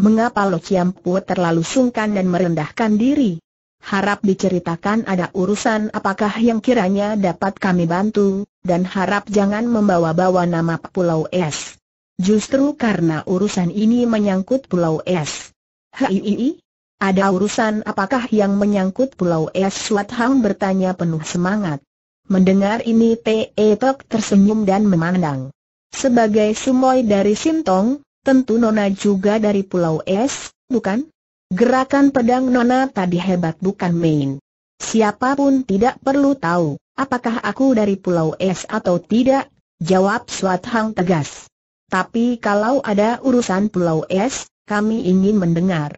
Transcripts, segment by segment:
Mengapa Lo terlalu sungkan dan merendahkan diri? Harap diceritakan ada urusan apakah yang kiranya dapat kami bantu, dan harap jangan membawa-bawa nama Pulau Es. Justru karena urusan ini menyangkut Pulau Es. Hiii, ada urusan apakah yang menyangkut Pulau Es Suat Hang bertanya penuh semangat. Mendengar ini Te Tok tersenyum dan memandang. Sebagai sumoy dari Sintong, Tentu Nona juga dari Pulau Es, bukan? Gerakan pedang Nona tadi hebat bukan main. Siapapun tidak perlu tahu, apakah aku dari Pulau Es atau tidak, jawab Swat Hang tegas. Tapi kalau ada urusan Pulau Es, kami ingin mendengar.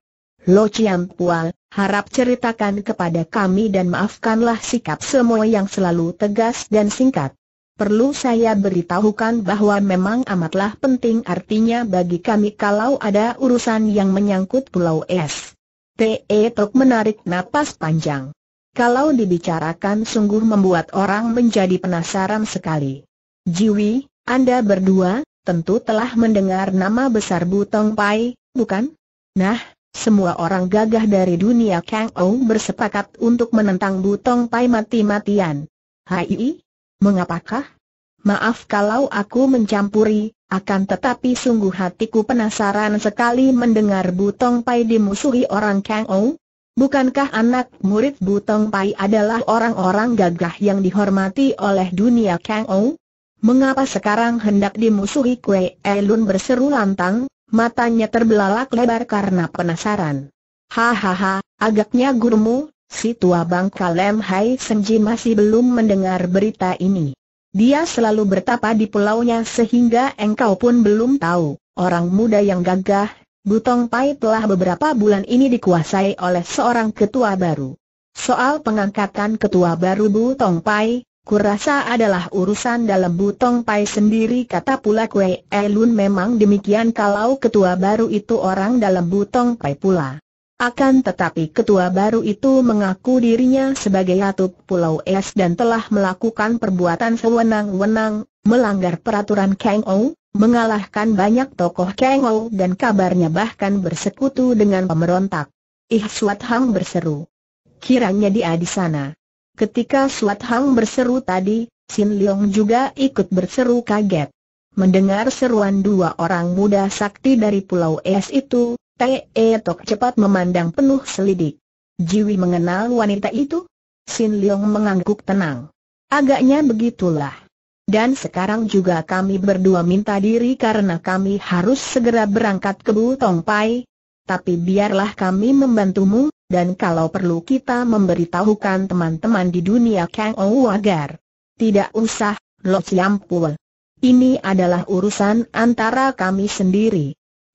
Lo Chiam Pual, harap ceritakan kepada kami dan maafkanlah sikap semua yang selalu tegas dan singkat. Perlu saya beritahukan bahwa memang amatlah penting artinya bagi kami kalau ada urusan yang menyangkut Pulau S. T.E. Tok menarik napas panjang. Kalau dibicarakan sungguh membuat orang menjadi penasaran sekali. Jiwi, Anda berdua, tentu telah mendengar nama besar Butong Pai, bukan? Nah, semua orang gagah dari dunia Kang Ou bersepakat untuk menentang Butong Pai mati-matian. Hai, Mengapakah? Maaf kalau aku mencampuri, akan tetapi sungguh hatiku penasaran sekali mendengar Butong Pai dimusuhi orang Kang Ou. Bukankah anak murid Butong Pai adalah orang-orang gagah yang dihormati oleh dunia Kang Ou? Mengapa sekarang hendak dimusuhi Kue Elun berseru lantang, matanya terbelalak lebar karena penasaran. Hahaha, agaknya gurumu, si tua bangka Lem Hai Senji masih belum mendengar berita ini. Dia selalu bertapa di pulaunya sehingga engkau pun belum tahu, orang muda yang gagah, Butong Pai telah beberapa bulan ini dikuasai oleh seorang ketua baru. Soal pengangkatan ketua baru Butong Pai, kurasa adalah urusan dalam Butong Pai sendiri kata pula Kwe Elun memang demikian kalau ketua baru itu orang dalam Butong Pai pula. Akan tetapi ketua baru itu mengaku dirinya sebagai Atup Pulau Es dan telah melakukan perbuatan sewenang-wenang, melanggar peraturan Kang Ou, mengalahkan banyak tokoh Kang Ou dan kabarnya bahkan bersekutu dengan pemberontak. Ih Suat Hang berseru. Kiranya dia di sana. Ketika Suat Hang berseru tadi, Sin Leong juga ikut berseru kaget. Mendengar seruan dua orang muda sakti dari Pulau Es itu, Te Tok cepat memandang penuh selidik. Jiwi mengenal wanita itu? Sin Leong mengangguk tenang. Agaknya begitulah. Dan sekarang juga kami berdua minta diri karena kami harus segera berangkat ke Bu Tong Pai. Tapi biarlah kami membantumu, dan kalau perlu kita memberitahukan teman-teman di dunia Kang Ou agar tidak usah, Lo siampul. Ini adalah urusan antara kami sendiri.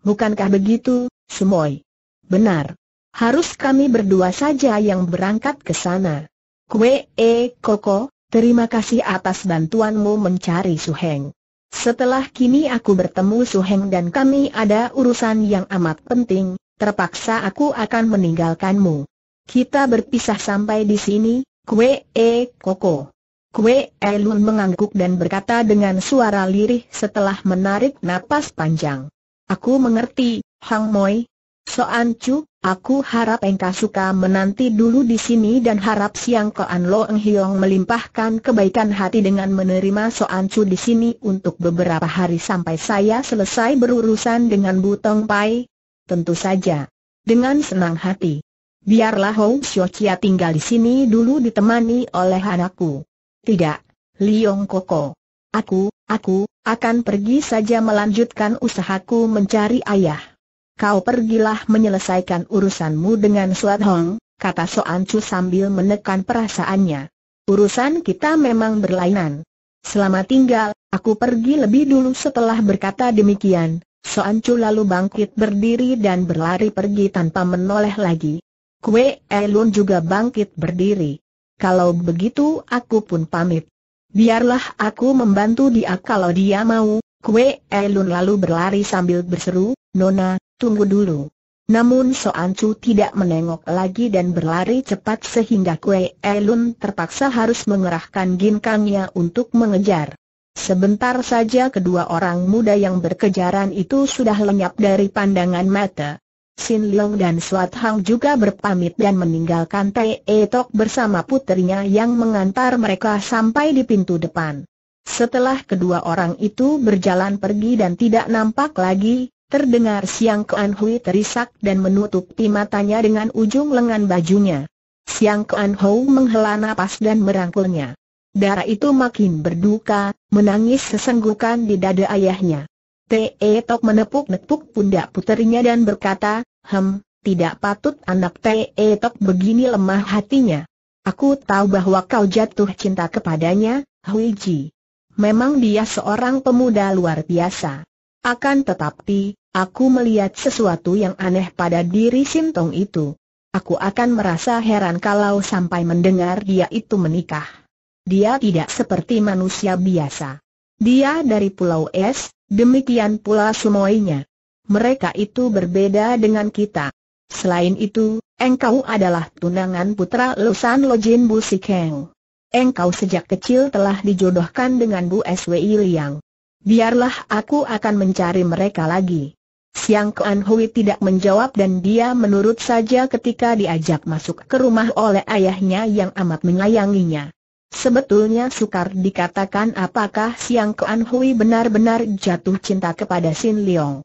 Bukankah begitu, Semoy. Benar. Harus kami berdua saja yang berangkat ke sana. Kue, e, Koko, terima kasih atas bantuanmu mencari Suheng. Setelah kini aku bertemu Suheng dan kami ada urusan yang amat penting, terpaksa aku akan meninggalkanmu. Kita berpisah sampai di sini, Kue, e, Koko. Kue Elun eh, mengangguk dan berkata dengan suara lirih setelah menarik napas panjang. Aku mengerti, Hang Moi, Soan Chu, aku harap engkau suka menanti dulu di sini dan harap siang Koan Lo Eng Hiong melimpahkan kebaikan hati dengan menerima Soan Chu di sini untuk beberapa hari sampai saya selesai berurusan dengan Butong Pai. Tentu saja. Dengan senang hati. Biarlah Hou Xiu Chia tinggal di sini dulu ditemani oleh anakku. Tidak, Liong Koko. Aku, aku, akan pergi saja melanjutkan usahaku mencari ayah. Kau pergilah menyelesaikan urusanmu dengan Suat Hong, kata Soan Chu sambil menekan perasaannya. Urusan kita memang berlainan. Selamat tinggal, aku pergi lebih dulu setelah berkata demikian. Soan Chu lalu bangkit berdiri dan berlari pergi tanpa menoleh lagi. Kue Elun eh juga bangkit berdiri. Kalau begitu aku pun pamit. Biarlah aku membantu dia kalau dia mau, Kue Elun lalu berlari sambil berseru, Nona, tunggu dulu. Namun Soancu tidak menengok lagi dan berlari cepat sehingga Kue Elun terpaksa harus mengerahkan ginkangnya untuk mengejar. Sebentar saja kedua orang muda yang berkejaran itu sudah lenyap dari pandangan mata. Sin Leong dan Suat Hang juga berpamit dan meninggalkan Tai e Tok bersama putrinya yang mengantar mereka sampai di pintu depan. Setelah kedua orang itu berjalan pergi dan tidak nampak lagi, terdengar Siang Kuan Hui terisak dan menutup matanya dengan ujung lengan bajunya. Siang Kuan Hou menghela napas dan merangkulnya. Darah itu makin berduka, menangis sesenggukan di dada ayahnya. Te Tok menepuk-nepuk pundak puterinya dan berkata, Hem, tidak patut anak Te Tok begini lemah hatinya. Aku tahu bahwa kau jatuh cinta kepadanya, Hui Ji memang dia seorang pemuda luar biasa. Akan tetapi, aku melihat sesuatu yang aneh pada diri Sintong itu. Aku akan merasa heran kalau sampai mendengar dia itu menikah. Dia tidak seperti manusia biasa. Dia dari Pulau Es, demikian pula semuanya. Mereka itu berbeda dengan kita. Selain itu, engkau adalah tunangan putra Lusan Lojin Busikeng. Engkau sejak kecil telah dijodohkan dengan Bu SWI Liang. Biarlah aku akan mencari mereka lagi. Siang Kuan Hui tidak menjawab dan dia menurut saja ketika diajak masuk ke rumah oleh ayahnya yang amat menyayanginya. Sebetulnya sukar dikatakan apakah Siang Kuan Hui benar-benar jatuh cinta kepada Sin Liang.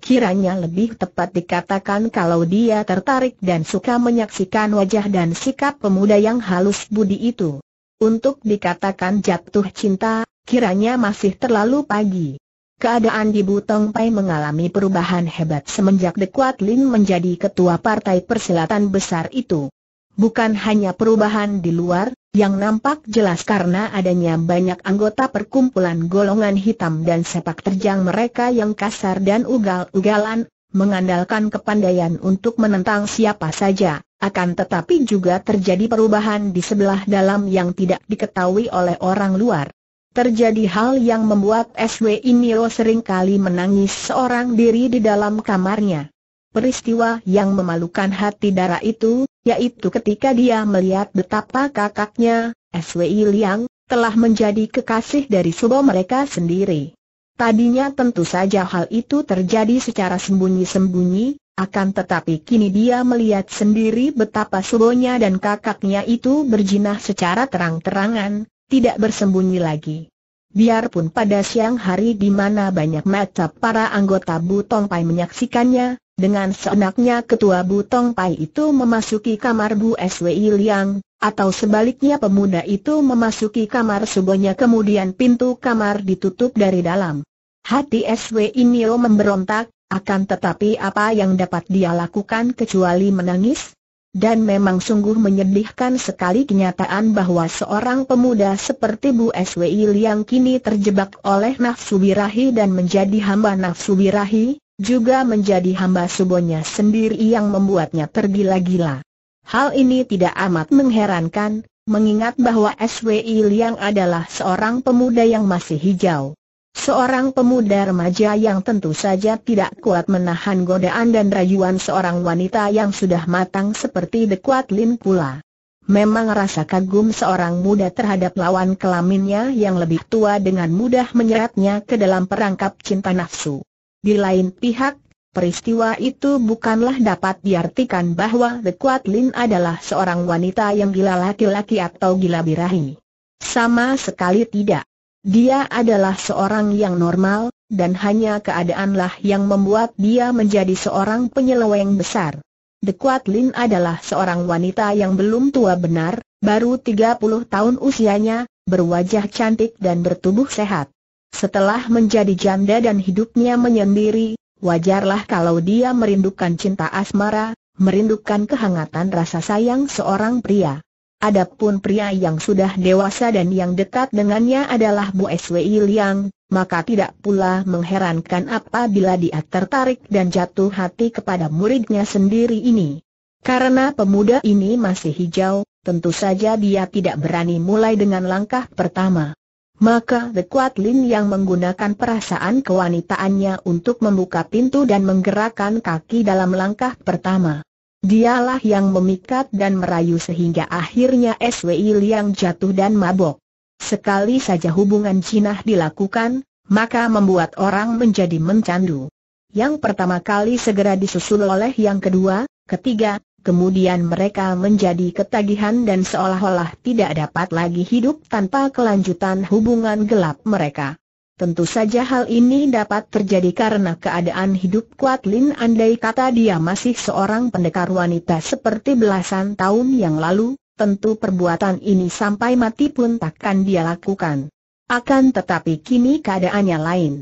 Kiranya lebih tepat dikatakan kalau dia tertarik dan suka menyaksikan wajah dan sikap pemuda yang halus budi itu. Untuk dikatakan jatuh cinta, kiranya masih terlalu pagi. Keadaan di Butong Pai mengalami perubahan hebat semenjak De Kuat Lin menjadi ketua partai persilatan besar itu. Bukan hanya perubahan di luar, yang nampak jelas karena adanya banyak anggota perkumpulan golongan hitam dan sepak terjang mereka yang kasar dan ugal-ugalan, mengandalkan kepandaian untuk menentang siapa saja. Akan tetapi juga terjadi perubahan di sebelah dalam yang tidak diketahui oleh orang luar. Terjadi hal yang membuat SW Inio seringkali menangis seorang diri di dalam kamarnya. Peristiwa yang memalukan hati darah itu, yaitu ketika dia melihat betapa kakaknya, SW Liang, telah menjadi kekasih dari subo mereka sendiri. Tadinya tentu saja hal itu terjadi secara sembunyi-sembunyi, akan tetapi kini dia melihat sendiri betapa subonya dan kakaknya itu berjinah secara terang-terangan, tidak bersembunyi lagi. Biarpun pada siang hari di mana banyak mata para anggota Butong Pai menyaksikannya, dengan seenaknya ketua Butong Pai itu memasuki kamar Bu SWI Liang, atau sebaliknya pemuda itu memasuki kamar subonya kemudian pintu kamar ditutup dari dalam. Hati SW Inio memberontak, akan tetapi apa yang dapat dia lakukan kecuali menangis? Dan memang sungguh menyedihkan sekali kenyataan bahwa seorang pemuda seperti Bu SWI yang kini terjebak oleh nafsu birahi dan menjadi hamba nafsu birahi, juga menjadi hamba subonya sendiri yang membuatnya tergila-gila. Hal ini tidak amat mengherankan, mengingat bahwa SWI yang adalah seorang pemuda yang masih hijau. Seorang pemuda remaja yang tentu saja tidak kuat menahan godaan dan rayuan seorang wanita yang sudah matang seperti Kuat Lin pula. Memang rasa kagum seorang muda terhadap lawan kelaminnya yang lebih tua dengan mudah menyeretnya ke dalam perangkap cinta nafsu. Di lain pihak, peristiwa itu bukanlah dapat diartikan bahwa The Kuat Lin adalah seorang wanita yang gila laki-laki atau gila birahi. Sama sekali tidak. Dia adalah seorang yang normal, dan hanya keadaanlah yang membuat dia menjadi seorang penyeleweng besar. The Kuat Lin adalah seorang wanita yang belum tua benar, baru 30 tahun usianya, berwajah cantik dan bertubuh sehat. Setelah menjadi janda dan hidupnya menyendiri, wajarlah kalau dia merindukan cinta asmara, merindukan kehangatan rasa sayang seorang pria. Adapun pria yang sudah dewasa dan yang dekat dengannya adalah Bu Swi Liang, maka tidak pula mengherankan apabila dia tertarik dan jatuh hati kepada muridnya sendiri ini. Karena pemuda ini masih hijau, tentu saja dia tidak berani mulai dengan langkah pertama. Maka The Kuat Lin yang menggunakan perasaan kewanitaannya untuk membuka pintu dan menggerakkan kaki dalam langkah pertama. Dialah yang memikat dan merayu sehingga akhirnya SWI Liang jatuh dan mabok. Sekali saja hubungan jinah dilakukan, maka membuat orang menjadi mencandu. Yang pertama kali segera disusul oleh yang kedua, ketiga, kemudian mereka menjadi ketagihan dan seolah-olah tidak dapat lagi hidup tanpa kelanjutan hubungan gelap mereka. Tentu saja hal ini dapat terjadi karena keadaan hidup Kuat Lin andai kata dia masih seorang pendekar wanita seperti belasan tahun yang lalu, tentu perbuatan ini sampai mati pun takkan dia lakukan. Akan tetapi kini keadaannya lain.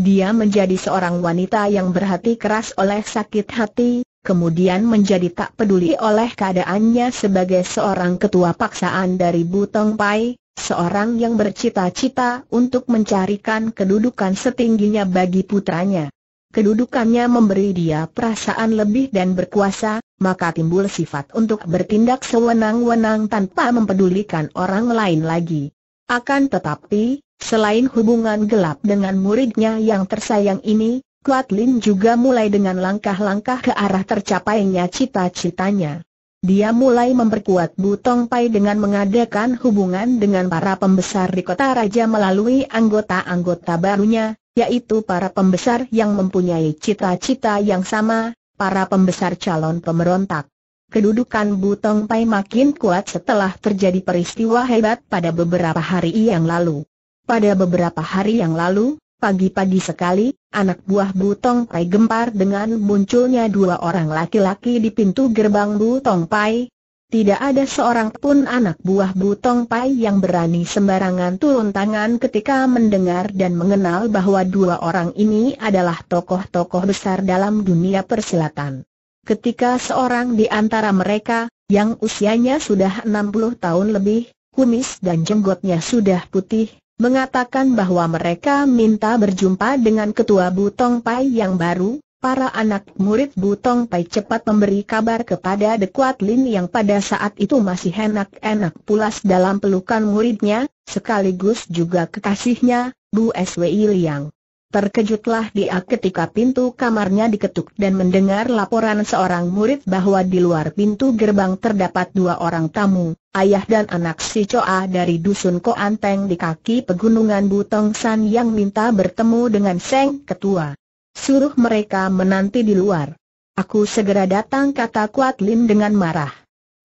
Dia menjadi seorang wanita yang berhati keras oleh sakit hati, kemudian menjadi tak peduli oleh keadaannya sebagai seorang ketua paksaan dari Butong Pai, seorang yang bercita-cita untuk mencarikan kedudukan setingginya bagi putranya. Kedudukannya memberi dia perasaan lebih dan berkuasa, maka timbul sifat untuk bertindak sewenang-wenang tanpa mempedulikan orang lain lagi. Akan tetapi, selain hubungan gelap dengan muridnya yang tersayang ini, Kuat Lin juga mulai dengan langkah-langkah ke arah tercapainya cita-citanya. Dia mulai memperkuat Butong Pai dengan mengadakan hubungan dengan para pembesar di kota raja melalui anggota-anggota barunya, yaitu para pembesar yang mempunyai cita-cita yang sama, para pembesar calon pemberontak. Kedudukan Butong Pai makin kuat setelah terjadi peristiwa hebat pada beberapa hari yang lalu. Pada beberapa hari yang lalu, Pagi-pagi sekali, anak buah Butong Pai gempar dengan munculnya dua orang laki-laki di pintu gerbang Butong Pai. Tidak ada seorang pun anak buah Butong Pai yang berani sembarangan turun tangan ketika mendengar dan mengenal bahwa dua orang ini adalah tokoh-tokoh besar dalam dunia persilatan. Ketika seorang di antara mereka, yang usianya sudah 60 tahun lebih, kumis dan jenggotnya sudah putih, mengatakan bahwa mereka minta berjumpa dengan ketua Butong Pai yang baru, para anak murid Butong Pai cepat memberi kabar kepada Dekuat Lin yang pada saat itu masih enak-enak pulas dalam pelukan muridnya, sekaligus juga kekasihnya, Bu Swi Liang. Terkejutlah dia ketika pintu kamarnya diketuk dan mendengar laporan seorang murid bahwa di luar pintu gerbang terdapat dua orang tamu, ayah dan anak si Coa dari dusun Koanteng di kaki pegunungan Butong San yang minta bertemu dengan Seng Ketua. Suruh mereka menanti di luar. Aku segera datang kata Kuat Lin dengan marah.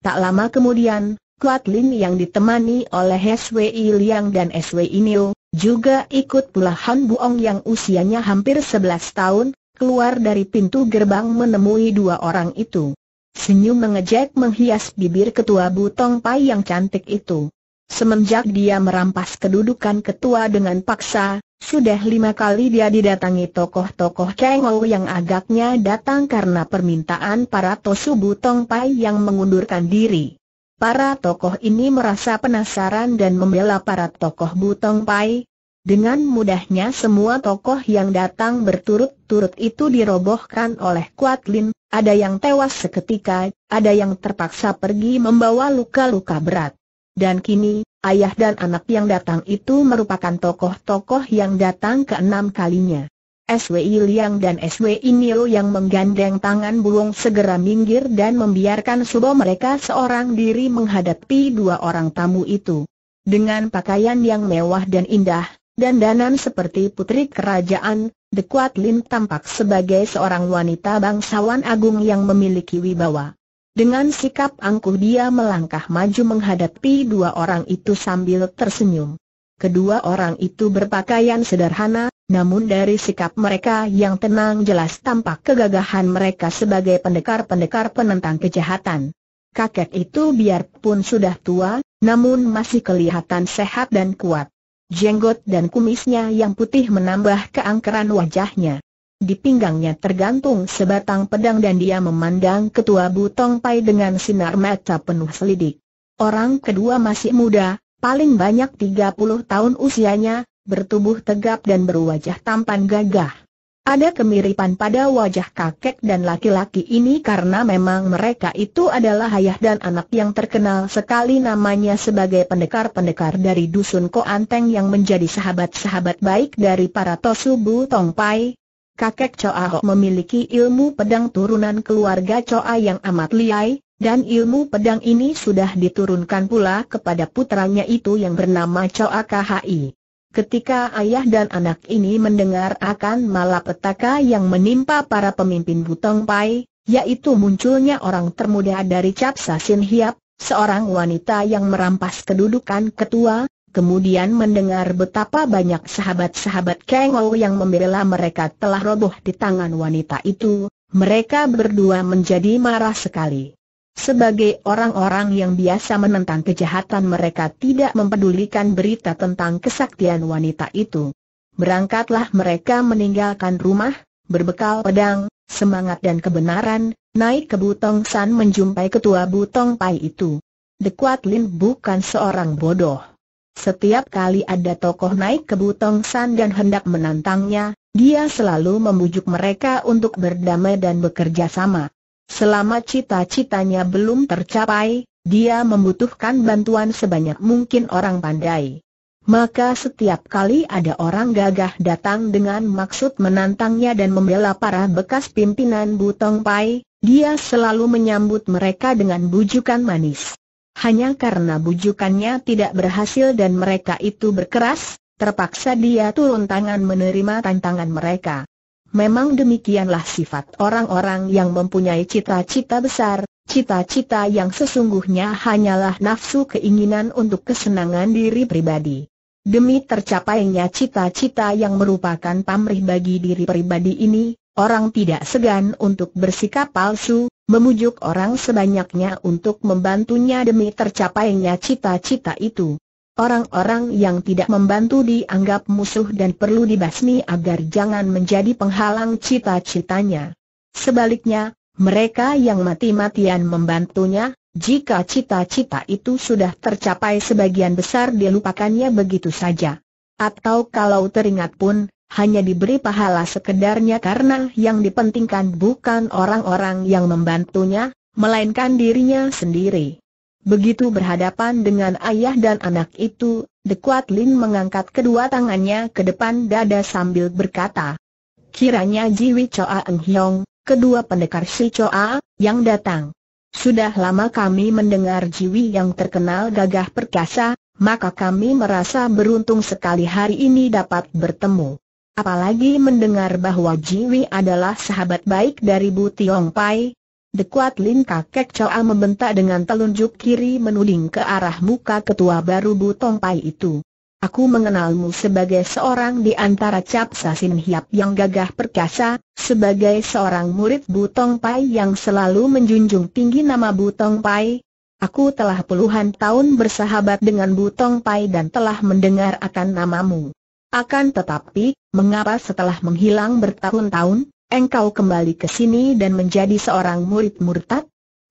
Tak lama kemudian, Kuat Lin yang ditemani oleh SWI Liang dan SWI Niu, juga ikut pula Han Buong yang usianya hampir 11 tahun, keluar dari pintu gerbang menemui dua orang itu. Senyum mengejek menghias bibir ketua Butong Pai yang cantik itu. Semenjak dia merampas kedudukan ketua dengan paksa, sudah lima kali dia didatangi tokoh-tokoh Kengo yang agaknya datang karena permintaan para Tosu Butong Pai yang mengundurkan diri. Para tokoh ini merasa penasaran dan membela para tokoh Butong Pai. Dengan mudahnya semua tokoh yang datang berturut-turut itu dirobohkan oleh Kuat Lin, ada yang tewas seketika, ada yang terpaksa pergi membawa luka-luka berat. Dan kini, ayah dan anak yang datang itu merupakan tokoh-tokoh yang datang keenam kalinya. SWI Liang dan SWI Nio yang menggandeng tangan Buong segera minggir dan membiarkan subo mereka seorang diri menghadapi dua orang tamu itu. Dengan pakaian yang mewah dan indah, dan danan seperti putri kerajaan, The Kuat Lin tampak sebagai seorang wanita bangsawan agung yang memiliki wibawa. Dengan sikap angkuh dia melangkah maju menghadapi dua orang itu sambil tersenyum. Kedua orang itu berpakaian sederhana, namun dari sikap mereka yang tenang jelas tampak kegagahan mereka sebagai pendekar-pendekar penentang kejahatan. Kakek itu biarpun sudah tua, namun masih kelihatan sehat dan kuat. Jenggot dan kumisnya yang putih menambah keangkeran wajahnya. Di pinggangnya tergantung sebatang pedang dan dia memandang ketua Butong Pai dengan sinar mata penuh selidik. Orang kedua masih muda, paling banyak 30 tahun usianya, bertubuh tegap dan berwajah tampan gagah. Ada kemiripan pada wajah kakek dan laki-laki ini karena memang mereka itu adalah ayah dan anak yang terkenal sekali namanya sebagai pendekar-pendekar dari Dusun Koanteng yang menjadi sahabat-sahabat baik dari para Tosubu Tongpai, kakek Choa Ho memiliki ilmu pedang turunan keluarga Choa yang amat liai, dan ilmu pedang ini sudah diturunkan pula kepada putranya itu yang bernama Choa Kahai. Ketika ayah dan anak ini mendengar akan malapetaka yang menimpa para pemimpin Butong Pai, yaitu munculnya orang termuda dari Cap Sin Hiap, seorang wanita yang merampas kedudukan ketua, kemudian mendengar betapa banyak sahabat-sahabat Kang Ou yang membela mereka telah roboh di tangan wanita itu, mereka berdua menjadi marah sekali. Sebagai orang-orang yang biasa menentang kejahatan mereka tidak mempedulikan berita tentang kesaktian wanita itu. Berangkatlah mereka meninggalkan rumah, berbekal pedang, semangat dan kebenaran, naik ke Butong San menjumpai ketua Butong Pai itu. Dekuat Lin bukan seorang bodoh. Setiap kali ada tokoh naik ke Butong San dan hendak menantangnya, dia selalu membujuk mereka untuk berdamai dan bekerja sama. Selama cita-citanya belum tercapai, dia membutuhkan bantuan sebanyak mungkin orang pandai. Maka setiap kali ada orang gagah datang dengan maksud menantangnya dan membela para bekas pimpinan Butong Pai, dia selalu menyambut mereka dengan bujukan manis. Hanya karena bujukannya tidak berhasil dan mereka itu berkeras, terpaksa dia turun tangan menerima tantangan mereka. Memang demikianlah sifat orang-orang yang mempunyai cita-cita besar, cita-cita yang sesungguhnya hanyalah nafsu keinginan untuk kesenangan diri pribadi. Demi tercapainya cita-cita yang merupakan pamrih bagi diri pribadi ini, orang tidak segan untuk bersikap palsu, memujuk orang sebanyaknya untuk membantunya demi tercapainya cita-cita itu. Orang-orang yang tidak membantu dianggap musuh dan perlu dibasmi agar jangan menjadi penghalang cita-citanya. Sebaliknya, mereka yang mati-matian membantunya, jika cita-cita itu sudah tercapai sebagian besar dilupakannya begitu saja. Atau kalau teringat pun, hanya diberi pahala sekedarnya karena yang dipentingkan bukan orang-orang yang membantunya, melainkan dirinya sendiri. Begitu berhadapan dengan ayah dan anak itu, The Lin mengangkat kedua tangannya ke depan dada sambil berkata, Kiranya Jiwi Choa Eng Hiong, kedua pendekar Si Choa, yang datang. Sudah lama kami mendengar Jiwi yang terkenal gagah perkasa, maka kami merasa beruntung sekali hari ini dapat bertemu. Apalagi mendengar bahwa Jiwi adalah sahabat baik dari Bu Tiong Pai, Dekuat Kuat Lin kakek Choa membentak dengan telunjuk kiri menuding ke arah muka ketua baru Butong Pai itu. Aku mengenalmu sebagai seorang di antara cap sasin hiap yang gagah perkasa, sebagai seorang murid Butong Pai yang selalu menjunjung tinggi nama Butong Pai. Aku telah puluhan tahun bersahabat dengan Butong Pai dan telah mendengar akan namamu. Akan tetapi, mengapa setelah menghilang bertahun-tahun, Engkau kembali ke sini dan menjadi seorang murid murtad?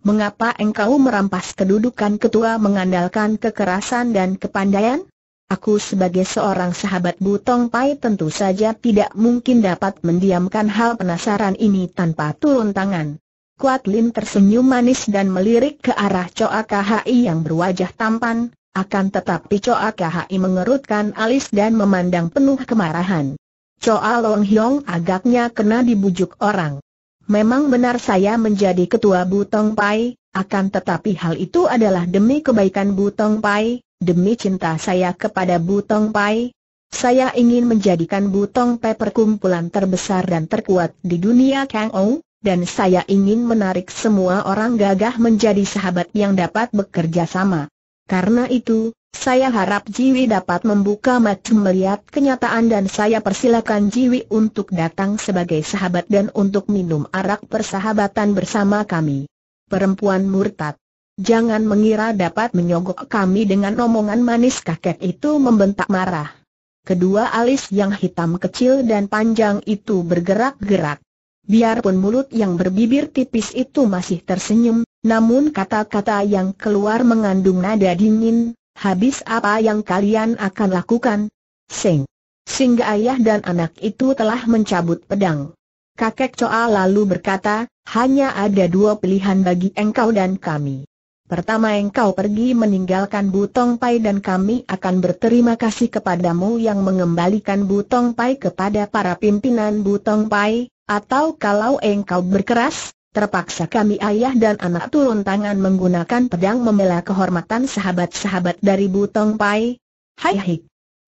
Mengapa engkau merampas kedudukan ketua mengandalkan kekerasan dan kepandaian? Aku sebagai seorang sahabat Butong Pai tentu saja tidak mungkin dapat mendiamkan hal penasaran ini tanpa turun tangan. Kuat Lin tersenyum manis dan melirik ke arah Choa KHI yang berwajah tampan, akan tetapi Choa KHI mengerutkan alis dan memandang penuh kemarahan. Choa Long Hiong agaknya kena dibujuk orang. Memang benar saya menjadi ketua Butong Pai, akan tetapi hal itu adalah demi kebaikan Butong Pai, demi cinta saya kepada Butong Pai. Saya ingin menjadikan Butong Pai perkumpulan terbesar dan terkuat di dunia Kang Ou, dan saya ingin menarik semua orang gagah menjadi sahabat yang dapat bekerja sama. Karena itu, saya harap Jiwi dapat membuka mata melihat kenyataan dan saya persilakan Jiwi untuk datang sebagai sahabat dan untuk minum arak persahabatan bersama kami. Perempuan murtad. Jangan mengira dapat menyogok kami dengan omongan manis kakek itu membentak marah. Kedua alis yang hitam kecil dan panjang itu bergerak-gerak. Biarpun mulut yang berbibir tipis itu masih tersenyum, namun kata-kata yang keluar mengandung nada dingin, Habis apa yang kalian akan lakukan? Sing. Sehingga ayah dan anak itu telah mencabut pedang. Kakek Coa lalu berkata, hanya ada dua pilihan bagi engkau dan kami. Pertama engkau pergi meninggalkan Butong Pai dan kami akan berterima kasih kepadamu yang mengembalikan Butong Pai kepada para pimpinan Butong Pai, atau kalau engkau berkeras, Terpaksa kami ayah dan anak turun tangan menggunakan pedang membela kehormatan sahabat-sahabat dari Butong Pai. Hai hai.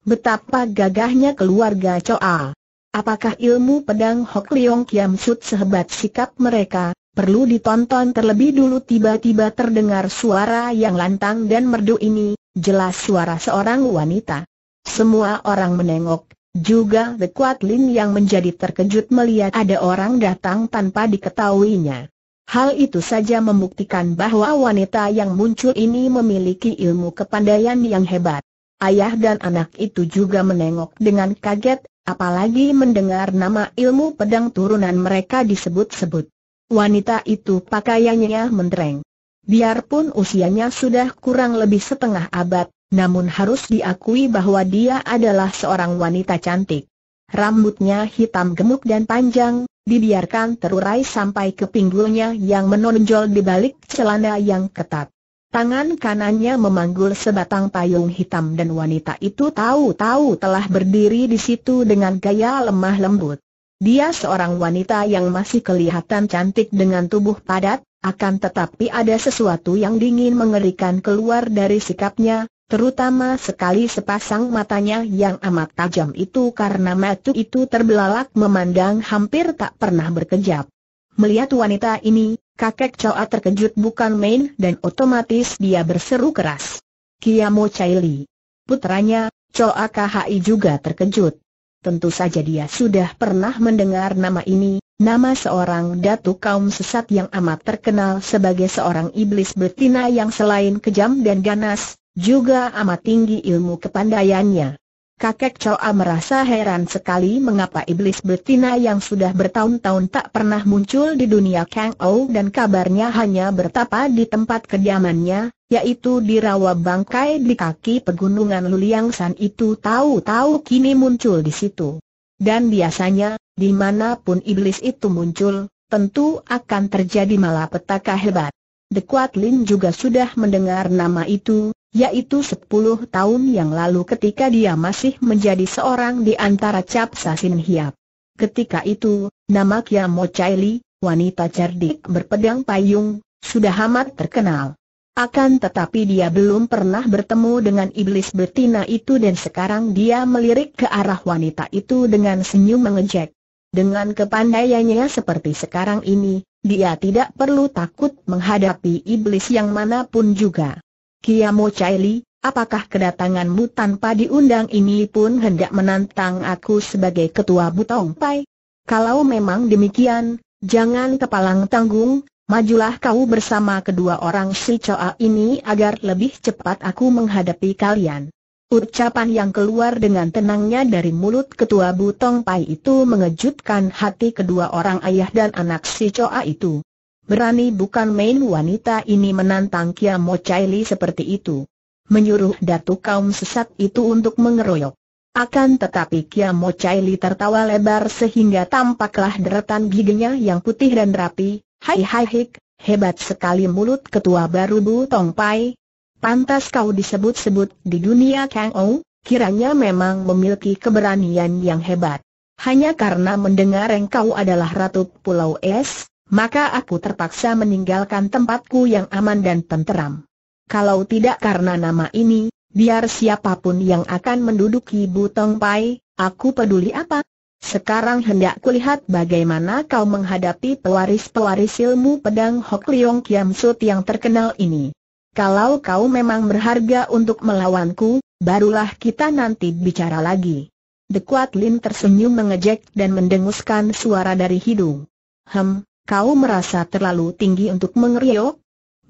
Betapa gagahnya keluarga Choa. Apakah ilmu pedang Hok Leong Kiam Sut sehebat sikap mereka? Perlu ditonton terlebih dulu tiba-tiba terdengar suara yang lantang dan merdu ini, jelas suara seorang wanita. Semua orang menengok, juga The Kuat Lin yang menjadi terkejut melihat ada orang datang tanpa diketahuinya. Hal itu saja membuktikan bahwa wanita yang muncul ini memiliki ilmu kepandaian yang hebat. Ayah dan anak itu juga menengok dengan kaget, apalagi mendengar nama ilmu pedang turunan mereka disebut-sebut. Wanita itu pakaiannya mentereng. Biarpun usianya sudah kurang lebih setengah abad, namun harus diakui bahwa dia adalah seorang wanita cantik. Rambutnya hitam gemuk dan panjang, dibiarkan terurai sampai ke pinggulnya yang menonjol di balik celana yang ketat. Tangan kanannya memanggul sebatang payung hitam dan wanita itu tahu-tahu telah berdiri di situ dengan gaya lemah lembut. Dia seorang wanita yang masih kelihatan cantik dengan tubuh padat, akan tetapi ada sesuatu yang dingin mengerikan keluar dari sikapnya, terutama sekali sepasang matanya yang amat tajam itu karena mata itu terbelalak memandang hampir tak pernah berkejap. Melihat wanita ini, kakek Choa terkejut bukan main dan otomatis dia berseru keras. Kiamo Li. Putranya, Choa KHI juga terkejut. Tentu saja dia sudah pernah mendengar nama ini, nama seorang datu kaum sesat yang amat terkenal sebagai seorang iblis betina yang selain kejam dan ganas, juga amat tinggi ilmu kepandaiannya. Kakek Choa merasa heran sekali mengapa iblis betina yang sudah bertahun-tahun tak pernah muncul di dunia Kang Ou dan kabarnya hanya bertapa di tempat kediamannya, yaitu di rawa bangkai di kaki pegunungan Luliang San itu tahu-tahu kini muncul di situ. Dan biasanya, dimanapun iblis itu muncul, tentu akan terjadi malapetaka hebat. Dekuat Lin juga sudah mendengar nama itu, yaitu 10 tahun yang lalu ketika dia masih menjadi seorang di antara cap sasin hiap. Ketika itu, nama Kia Mo Chai Li, wanita cerdik berpedang payung, sudah amat terkenal. Akan tetapi dia belum pernah bertemu dengan iblis betina itu dan sekarang dia melirik ke arah wanita itu dengan senyum mengejek. Dengan kepandaiannya seperti sekarang ini, dia tidak perlu takut menghadapi iblis yang manapun juga. Kiamo Chaili, apakah kedatanganmu tanpa diundang ini pun hendak menantang aku sebagai ketua Butong Pai? Kalau memang demikian, jangan kepalang tanggung, majulah kau bersama kedua orang si Choa ini agar lebih cepat aku menghadapi kalian. Ucapan yang keluar dengan tenangnya dari mulut ketua Butong Pai itu mengejutkan hati kedua orang ayah dan anak si Choa itu. Berani bukan main wanita ini menantang Kia Mo Li seperti itu. Menyuruh datu kaum sesat itu untuk mengeroyok. Akan tetapi Kia Mo Li tertawa lebar sehingga tampaklah deretan giginya yang putih dan rapi. Hai hai hik, hebat sekali mulut ketua baru Bu Tong Pai. Pantas kau disebut-sebut di dunia Kang Ou, kiranya memang memiliki keberanian yang hebat. Hanya karena mendengar engkau adalah Ratu Pulau Es, maka aku terpaksa meninggalkan tempatku yang aman dan tenteram. Kalau tidak karena nama ini, biar siapapun yang akan menduduki Butong Pai, aku peduli apa? Sekarang hendak kulihat bagaimana kau menghadapi pewaris-pewaris ilmu pedang Hok Leong Kiam Sut yang terkenal ini. Kalau kau memang berharga untuk melawanku, barulah kita nanti bicara lagi. Dekuat Lin tersenyum mengejek dan mendenguskan suara dari hidung. Hem, Kau merasa terlalu tinggi untuk mengeriok?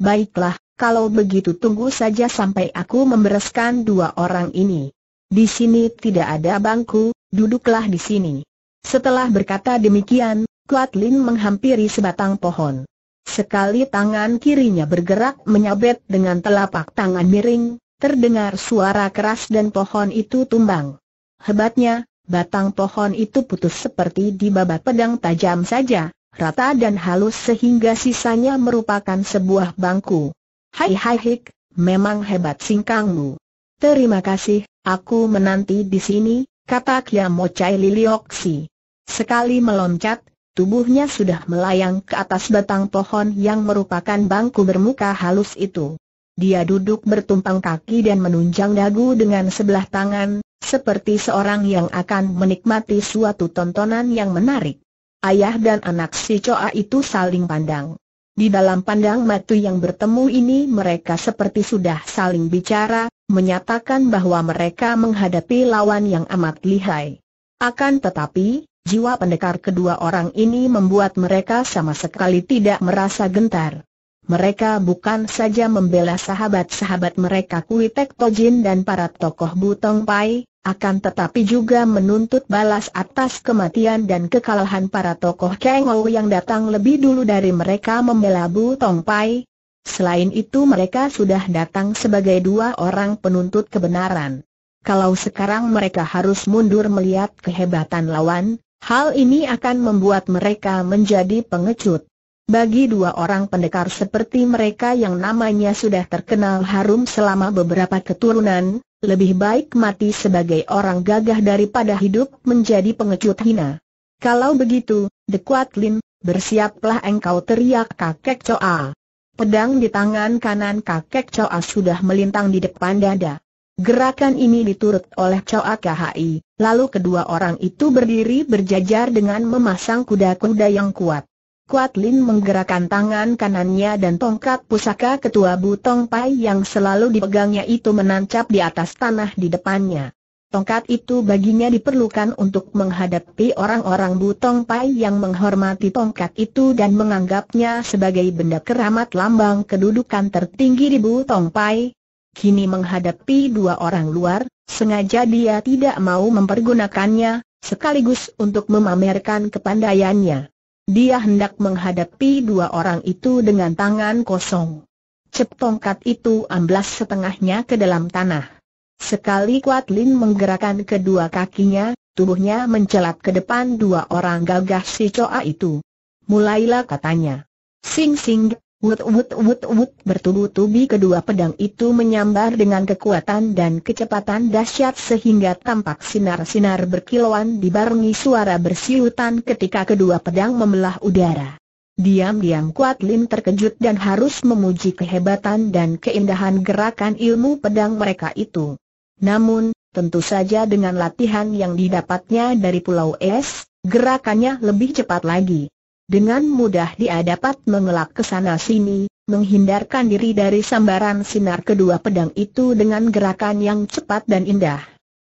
Baiklah, kalau begitu tunggu saja sampai aku membereskan dua orang ini. Di sini tidak ada bangku, duduklah di sini. Setelah berkata demikian, Kuat Lin menghampiri sebatang pohon. Sekali tangan kirinya bergerak menyabet dengan telapak tangan miring, terdengar suara keras dan pohon itu tumbang. Hebatnya, batang pohon itu putus seperti dibabat pedang tajam saja rata dan halus sehingga sisanya merupakan sebuah bangku. Hai hai hik, memang hebat singkangmu. Terima kasih, aku menanti di sini, kata Kya Chai Lilioksi. Sekali meloncat, tubuhnya sudah melayang ke atas batang pohon yang merupakan bangku bermuka halus itu. Dia duduk bertumpang kaki dan menunjang dagu dengan sebelah tangan, seperti seorang yang akan menikmati suatu tontonan yang menarik. Ayah dan anak si Coa itu saling pandang. Di dalam pandang matu yang bertemu ini mereka seperti sudah saling bicara, menyatakan bahwa mereka menghadapi lawan yang amat lihai. Akan tetapi, jiwa pendekar kedua orang ini membuat mereka sama sekali tidak merasa gentar. Mereka bukan saja membela sahabat-sahabat mereka Kuitek Tojin dan para tokoh Butong Pai, akan tetapi juga menuntut balas atas kematian dan kekalahan para tokoh Kengou yang datang lebih dulu dari mereka membela Bu Tong Pai. Selain itu mereka sudah datang sebagai dua orang penuntut kebenaran. Kalau sekarang mereka harus mundur melihat kehebatan lawan, hal ini akan membuat mereka menjadi pengecut. Bagi dua orang pendekar seperti mereka yang namanya sudah terkenal harum selama beberapa keturunan, lebih baik mati sebagai orang gagah daripada hidup menjadi pengecut hina. Kalau begitu, dekuat Lin, bersiaplah engkau teriak kakek Coa. Pedang di tangan kanan kakek Coa sudah melintang di depan dada. Gerakan ini diturut oleh Coa KHI, lalu kedua orang itu berdiri berjajar dengan memasang kuda-kuda yang kuat. Kuat Lin menggerakkan tangan kanannya dan tongkat pusaka ketua Butong Pai yang selalu dipegangnya itu menancap di atas tanah di depannya. Tongkat itu baginya diperlukan untuk menghadapi orang-orang Butong Pai yang menghormati tongkat itu dan menganggapnya sebagai benda keramat lambang kedudukan tertinggi di Butong Pai. Kini menghadapi dua orang luar, sengaja dia tidak mau mempergunakannya, sekaligus untuk memamerkan kepandaiannya. Dia hendak menghadapi dua orang itu dengan tangan kosong. Cep tongkat itu amblas setengahnya ke dalam tanah. Sekali Kuat Lin menggerakkan kedua kakinya, tubuhnya mencelat ke depan dua orang gagah si Coa itu. Mulailah katanya. Sing Sing Wut wut wut wut bertubi-tubi kedua pedang itu menyambar dengan kekuatan dan kecepatan dahsyat sehingga tampak sinar-sinar berkilauan dibarengi suara bersiutan ketika kedua pedang membelah udara. Diam-diam Kuat Lin terkejut dan harus memuji kehebatan dan keindahan gerakan ilmu pedang mereka itu. Namun, tentu saja dengan latihan yang didapatnya dari Pulau Es, gerakannya lebih cepat lagi. Dengan mudah dia dapat mengelak ke sana sini, menghindarkan diri dari sambaran sinar kedua pedang itu dengan gerakan yang cepat dan indah.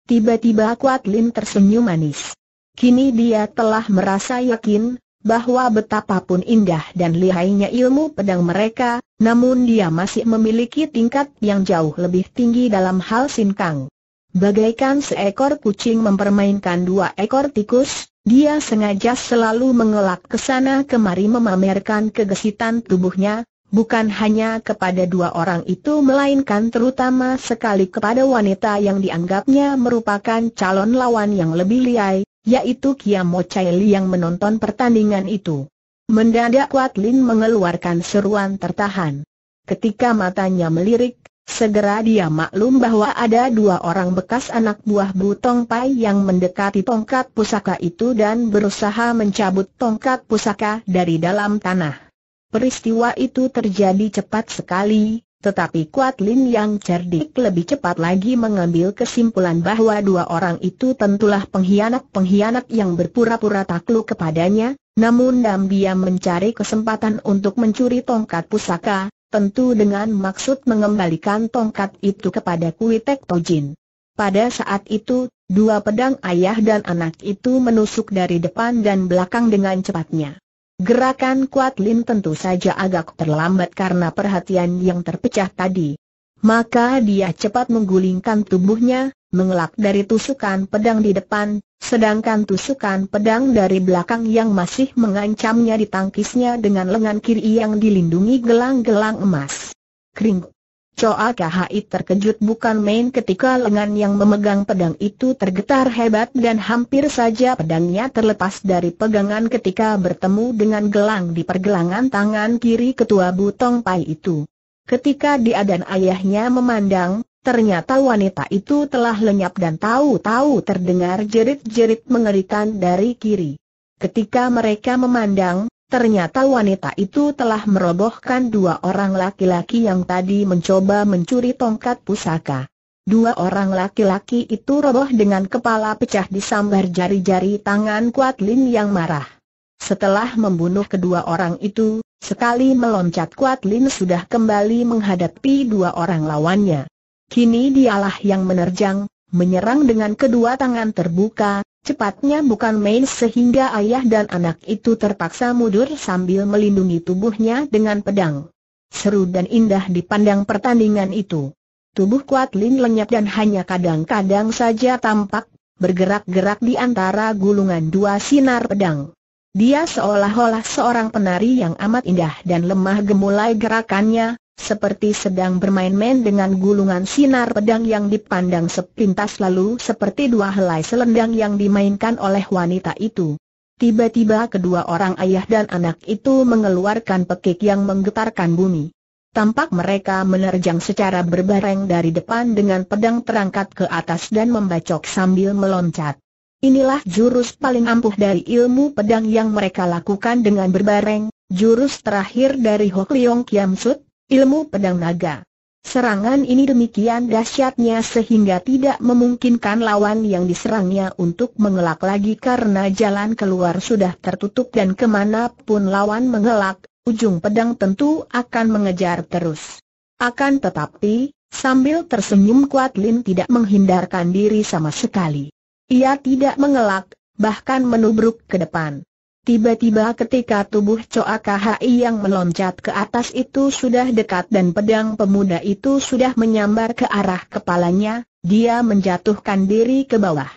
Tiba-tiba Kuat Lin tersenyum manis. Kini dia telah merasa yakin bahwa betapapun indah dan lihainya ilmu pedang mereka, namun dia masih memiliki tingkat yang jauh lebih tinggi dalam hal sinkang. Bagaikan seekor kucing mempermainkan dua ekor tikus, dia sengaja selalu mengelak ke sana kemari memamerkan kegesitan tubuhnya, bukan hanya kepada dua orang itu melainkan terutama sekali kepada wanita yang dianggapnya merupakan calon lawan yang lebih liai, yaitu Kiamo Chai Li yang menonton pertandingan itu. Mendadak Kuat Lin mengeluarkan seruan tertahan. Ketika matanya melirik Segera dia maklum bahwa ada dua orang bekas anak buah Bu Tong Pai yang mendekati tongkat pusaka itu dan berusaha mencabut tongkat pusaka dari dalam tanah. Peristiwa itu terjadi cepat sekali, tetapi Kuat Lin yang cerdik lebih cepat lagi mengambil kesimpulan bahwa dua orang itu tentulah pengkhianat-pengkhianat yang berpura-pura takluk kepadanya, namun Dam mencari kesempatan untuk mencuri tongkat pusaka, tentu dengan maksud mengembalikan tongkat itu kepada Kuitek Tojin. Pada saat itu, dua pedang ayah dan anak itu menusuk dari depan dan belakang dengan cepatnya. Gerakan kuat Lin tentu saja agak terlambat karena perhatian yang terpecah tadi. Maka dia cepat menggulingkan tubuhnya, mengelak dari tusukan pedang di depan, sedangkan tusukan pedang dari belakang yang masih mengancamnya ditangkisnya dengan lengan kiri yang dilindungi gelang-gelang emas. Kring. Choa Khai terkejut bukan main ketika lengan yang memegang pedang itu tergetar hebat dan hampir saja pedangnya terlepas dari pegangan ketika bertemu dengan gelang di pergelangan tangan kiri ketua Butong Pai itu. Ketika dia dan ayahnya memandang, Ternyata wanita itu telah lenyap dan tahu-tahu terdengar jerit-jerit mengerikan dari kiri. Ketika mereka memandang, ternyata wanita itu telah merobohkan dua orang laki-laki yang tadi mencoba mencuri tongkat pusaka. Dua orang laki-laki itu roboh dengan kepala pecah di sambar jari-jari tangan Kuat Lin yang marah. Setelah membunuh kedua orang itu, sekali meloncat Kuat Lin sudah kembali menghadapi dua orang lawannya. Kini dialah yang menerjang, menyerang dengan kedua tangan terbuka, cepatnya bukan main sehingga ayah dan anak itu terpaksa mundur sambil melindungi tubuhnya dengan pedang. Seru dan indah dipandang pertandingan itu. Tubuh Kuat Lin lenyap dan hanya kadang-kadang saja tampak, bergerak-gerak di antara gulungan dua sinar pedang. Dia seolah-olah seorang penari yang amat indah dan lemah gemulai gerakannya, seperti sedang bermain-main dengan gulungan sinar pedang yang dipandang sepintas lalu seperti dua helai selendang yang dimainkan oleh wanita itu. Tiba-tiba kedua orang ayah dan anak itu mengeluarkan pekik yang menggetarkan bumi. Tampak mereka menerjang secara berbareng dari depan dengan pedang terangkat ke atas dan membacok sambil meloncat. Inilah jurus paling ampuh dari ilmu pedang yang mereka lakukan dengan berbareng, jurus terakhir dari Hok Leong Kiam Sut, ilmu pedang naga. Serangan ini demikian dahsyatnya sehingga tidak memungkinkan lawan yang diserangnya untuk mengelak lagi karena jalan keluar sudah tertutup dan kemanapun lawan mengelak, ujung pedang tentu akan mengejar terus. Akan tetapi, sambil tersenyum Kuat Lin tidak menghindarkan diri sama sekali. Ia tidak mengelak, bahkan menubruk ke depan. Tiba-tiba ketika tubuh Choa Kahai yang meloncat ke atas itu sudah dekat dan pedang pemuda itu sudah menyambar ke arah kepalanya, dia menjatuhkan diri ke bawah.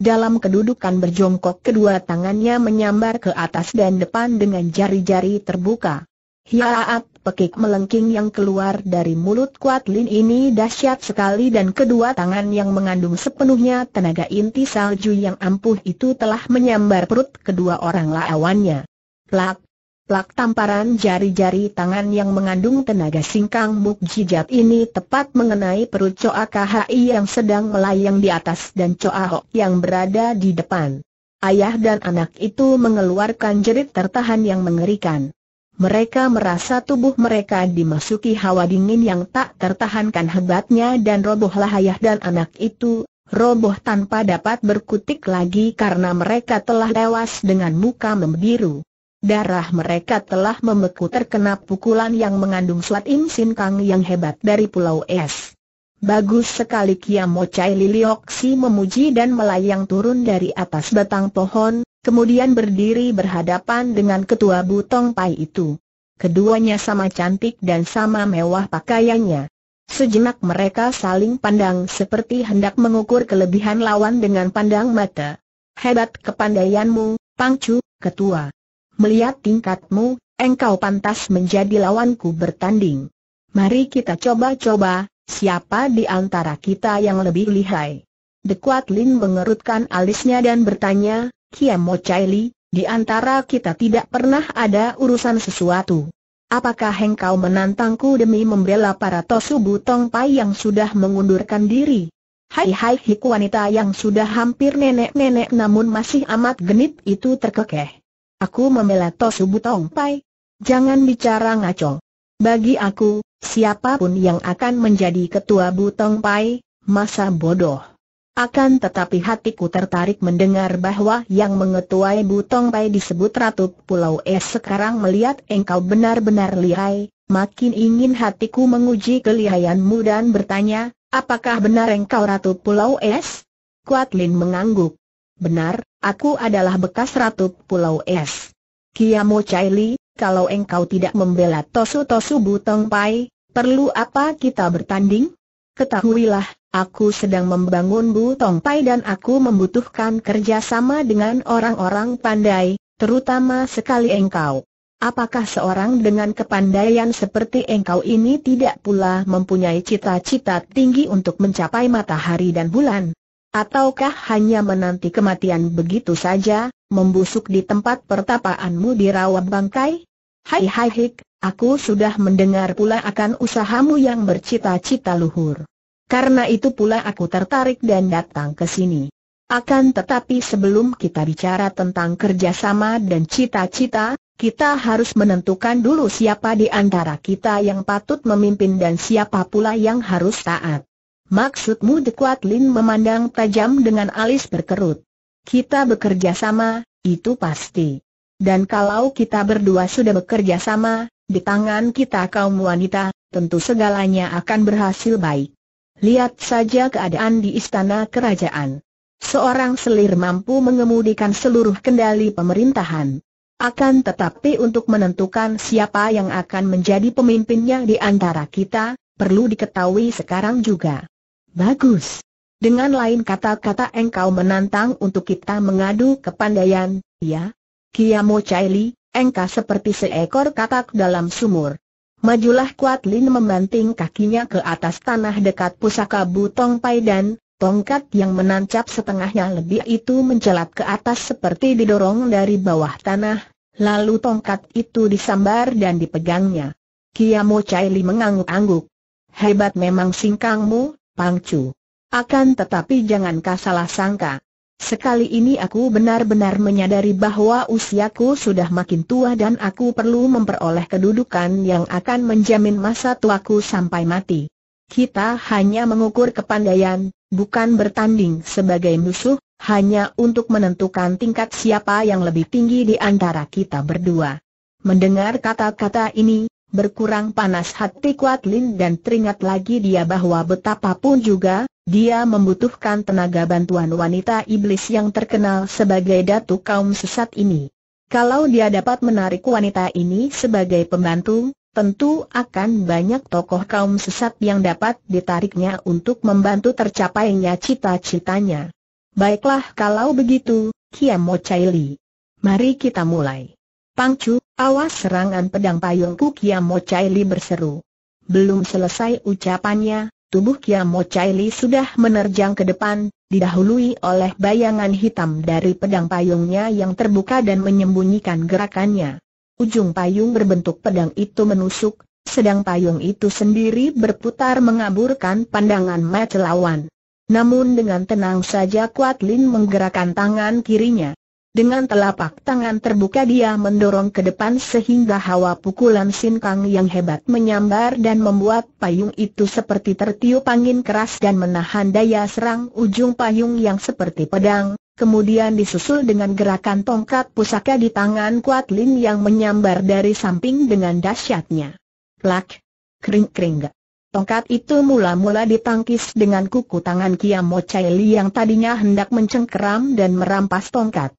Dalam kedudukan berjongkok kedua tangannya menyambar ke atas dan depan dengan jari-jari terbuka. Hiaat, Pekik melengking yang keluar dari mulut Kuat Lin ini dahsyat sekali dan kedua tangan yang mengandung sepenuhnya tenaga inti salju yang ampuh itu telah menyambar perut kedua orang lawannya. Plak, plak tamparan jari-jari tangan yang mengandung tenaga singkang mukjizat ini tepat mengenai perut Choa KHI yang sedang melayang di atas dan Choa Ho yang berada di depan. Ayah dan anak itu mengeluarkan jerit tertahan yang mengerikan mereka merasa tubuh mereka dimasuki hawa dingin yang tak tertahankan hebatnya dan robohlah ayah dan anak itu, roboh tanpa dapat berkutik lagi karena mereka telah tewas dengan muka membiru. Darah mereka telah membeku terkena pukulan yang mengandung suat insin kang yang hebat dari Pulau Es. Bagus sekali Kiamo Chai Lilioksi memuji dan melayang turun dari atas batang pohon, kemudian berdiri berhadapan dengan ketua Butong Pai itu. Keduanya sama cantik dan sama mewah pakaiannya. Sejenak mereka saling pandang seperti hendak mengukur kelebihan lawan dengan pandang mata. Hebat kepandaianmu, Pangcu, ketua. Melihat tingkatmu, engkau pantas menjadi lawanku bertanding. Mari kita coba-coba, siapa di antara kita yang lebih lihai. Dekuat Lin mengerutkan alisnya dan bertanya, Mo Chai Li, di antara kita tidak pernah ada urusan sesuatu. Apakah engkau menantangku demi membela para Tosu Butong Pai yang sudah mengundurkan diri? Hai hai hik wanita yang sudah hampir nenek-nenek namun masih amat genit itu terkekeh. Aku membela Tosu Butong Pai. Jangan bicara ngaco. Bagi aku, siapapun yang akan menjadi ketua Butong Pai, masa bodoh. Akan tetapi hatiku tertarik mendengar bahwa yang mengetuai Butong Pai disebut Ratu Pulau Es sekarang melihat engkau benar-benar lihai, makin ingin hatiku menguji kelihayanmu dan bertanya, apakah benar engkau Ratu Pulau Es? Kuat Lin mengangguk. Benar, aku adalah bekas Ratu Pulau Es. Kiamo Li, kalau engkau tidak membela Tosu Tosu Butong Pai, perlu apa kita bertanding? Ketahuilah, Aku sedang membangun Bu Tong Pai dan aku membutuhkan kerjasama dengan orang-orang pandai, terutama sekali engkau. Apakah seorang dengan kepandaian seperti engkau ini tidak pula mempunyai cita-cita tinggi untuk mencapai matahari dan bulan? Ataukah hanya menanti kematian begitu saja, membusuk di tempat pertapaanmu di rawa Bangkai? Hai hai hik, aku sudah mendengar pula akan usahamu yang bercita-cita luhur. Karena itu pula aku tertarik dan datang ke sini. Akan tetapi sebelum kita bicara tentang kerjasama dan cita-cita, kita harus menentukan dulu siapa di antara kita yang patut memimpin dan siapa pula yang harus taat. Maksudmu Dekuat Lin memandang tajam dengan alis berkerut. Kita bekerja sama, itu pasti. Dan kalau kita berdua sudah bekerja sama, di tangan kita kaum wanita, tentu segalanya akan berhasil baik. Lihat saja keadaan di istana kerajaan. Seorang selir mampu mengemudikan seluruh kendali pemerintahan. Akan tetapi untuk menentukan siapa yang akan menjadi pemimpinnya di antara kita, perlu diketahui sekarang juga. Bagus. Dengan lain kata-kata engkau menantang untuk kita mengadu kepandaian, ya? Kiamo Chaili, engkau seperti seekor katak dalam sumur. Majulah Kuat Lin membanting kakinya ke atas tanah dekat pusaka Butong Pai dan tongkat yang menancap setengahnya lebih itu mencelat ke atas seperti didorong dari bawah tanah, lalu tongkat itu disambar dan dipegangnya. Kiamo Chai Li mengangguk-angguk. Hebat memang singkangmu, Pangcu. Akan tetapi jangan salah sangka. Sekali ini aku benar-benar menyadari bahwa usiaku sudah makin tua dan aku perlu memperoleh kedudukan yang akan menjamin masa tuaku sampai mati. Kita hanya mengukur kepandaian, bukan bertanding sebagai musuh, hanya untuk menentukan tingkat siapa yang lebih tinggi di antara kita berdua. Mendengar kata-kata ini, berkurang panas hati Kuat Lin dan teringat lagi dia bahwa betapapun juga, dia membutuhkan tenaga bantuan wanita iblis yang terkenal sebagai datu kaum sesat ini. Kalau dia dapat menarik wanita ini sebagai pembantu, tentu akan banyak tokoh kaum sesat yang dapat ditariknya untuk membantu tercapainya cita-citanya. Baiklah kalau begitu, Kiamo Chaili. Mari kita mulai. Pangcu, awas serangan pedang payungku Kiamo Chaili berseru. Belum selesai ucapannya, tubuh Kiamo Li sudah menerjang ke depan, didahului oleh bayangan hitam dari pedang payungnya yang terbuka dan menyembunyikan gerakannya. Ujung payung berbentuk pedang itu menusuk, sedang payung itu sendiri berputar mengaburkan pandangan mata lawan. Namun dengan tenang saja Kuat Lin menggerakkan tangan kirinya. Dengan telapak tangan terbuka dia mendorong ke depan sehingga hawa pukulan Kang yang hebat menyambar dan membuat payung itu seperti tertiup angin keras dan menahan daya serang ujung payung yang seperti pedang, kemudian disusul dengan gerakan tongkat pusaka di tangan Kuat Lin yang menyambar dari samping dengan dahsyatnya. Plak! Kring-kring Tongkat itu mula-mula ditangkis dengan kuku tangan Kiam Li yang tadinya hendak mencengkeram dan merampas tongkat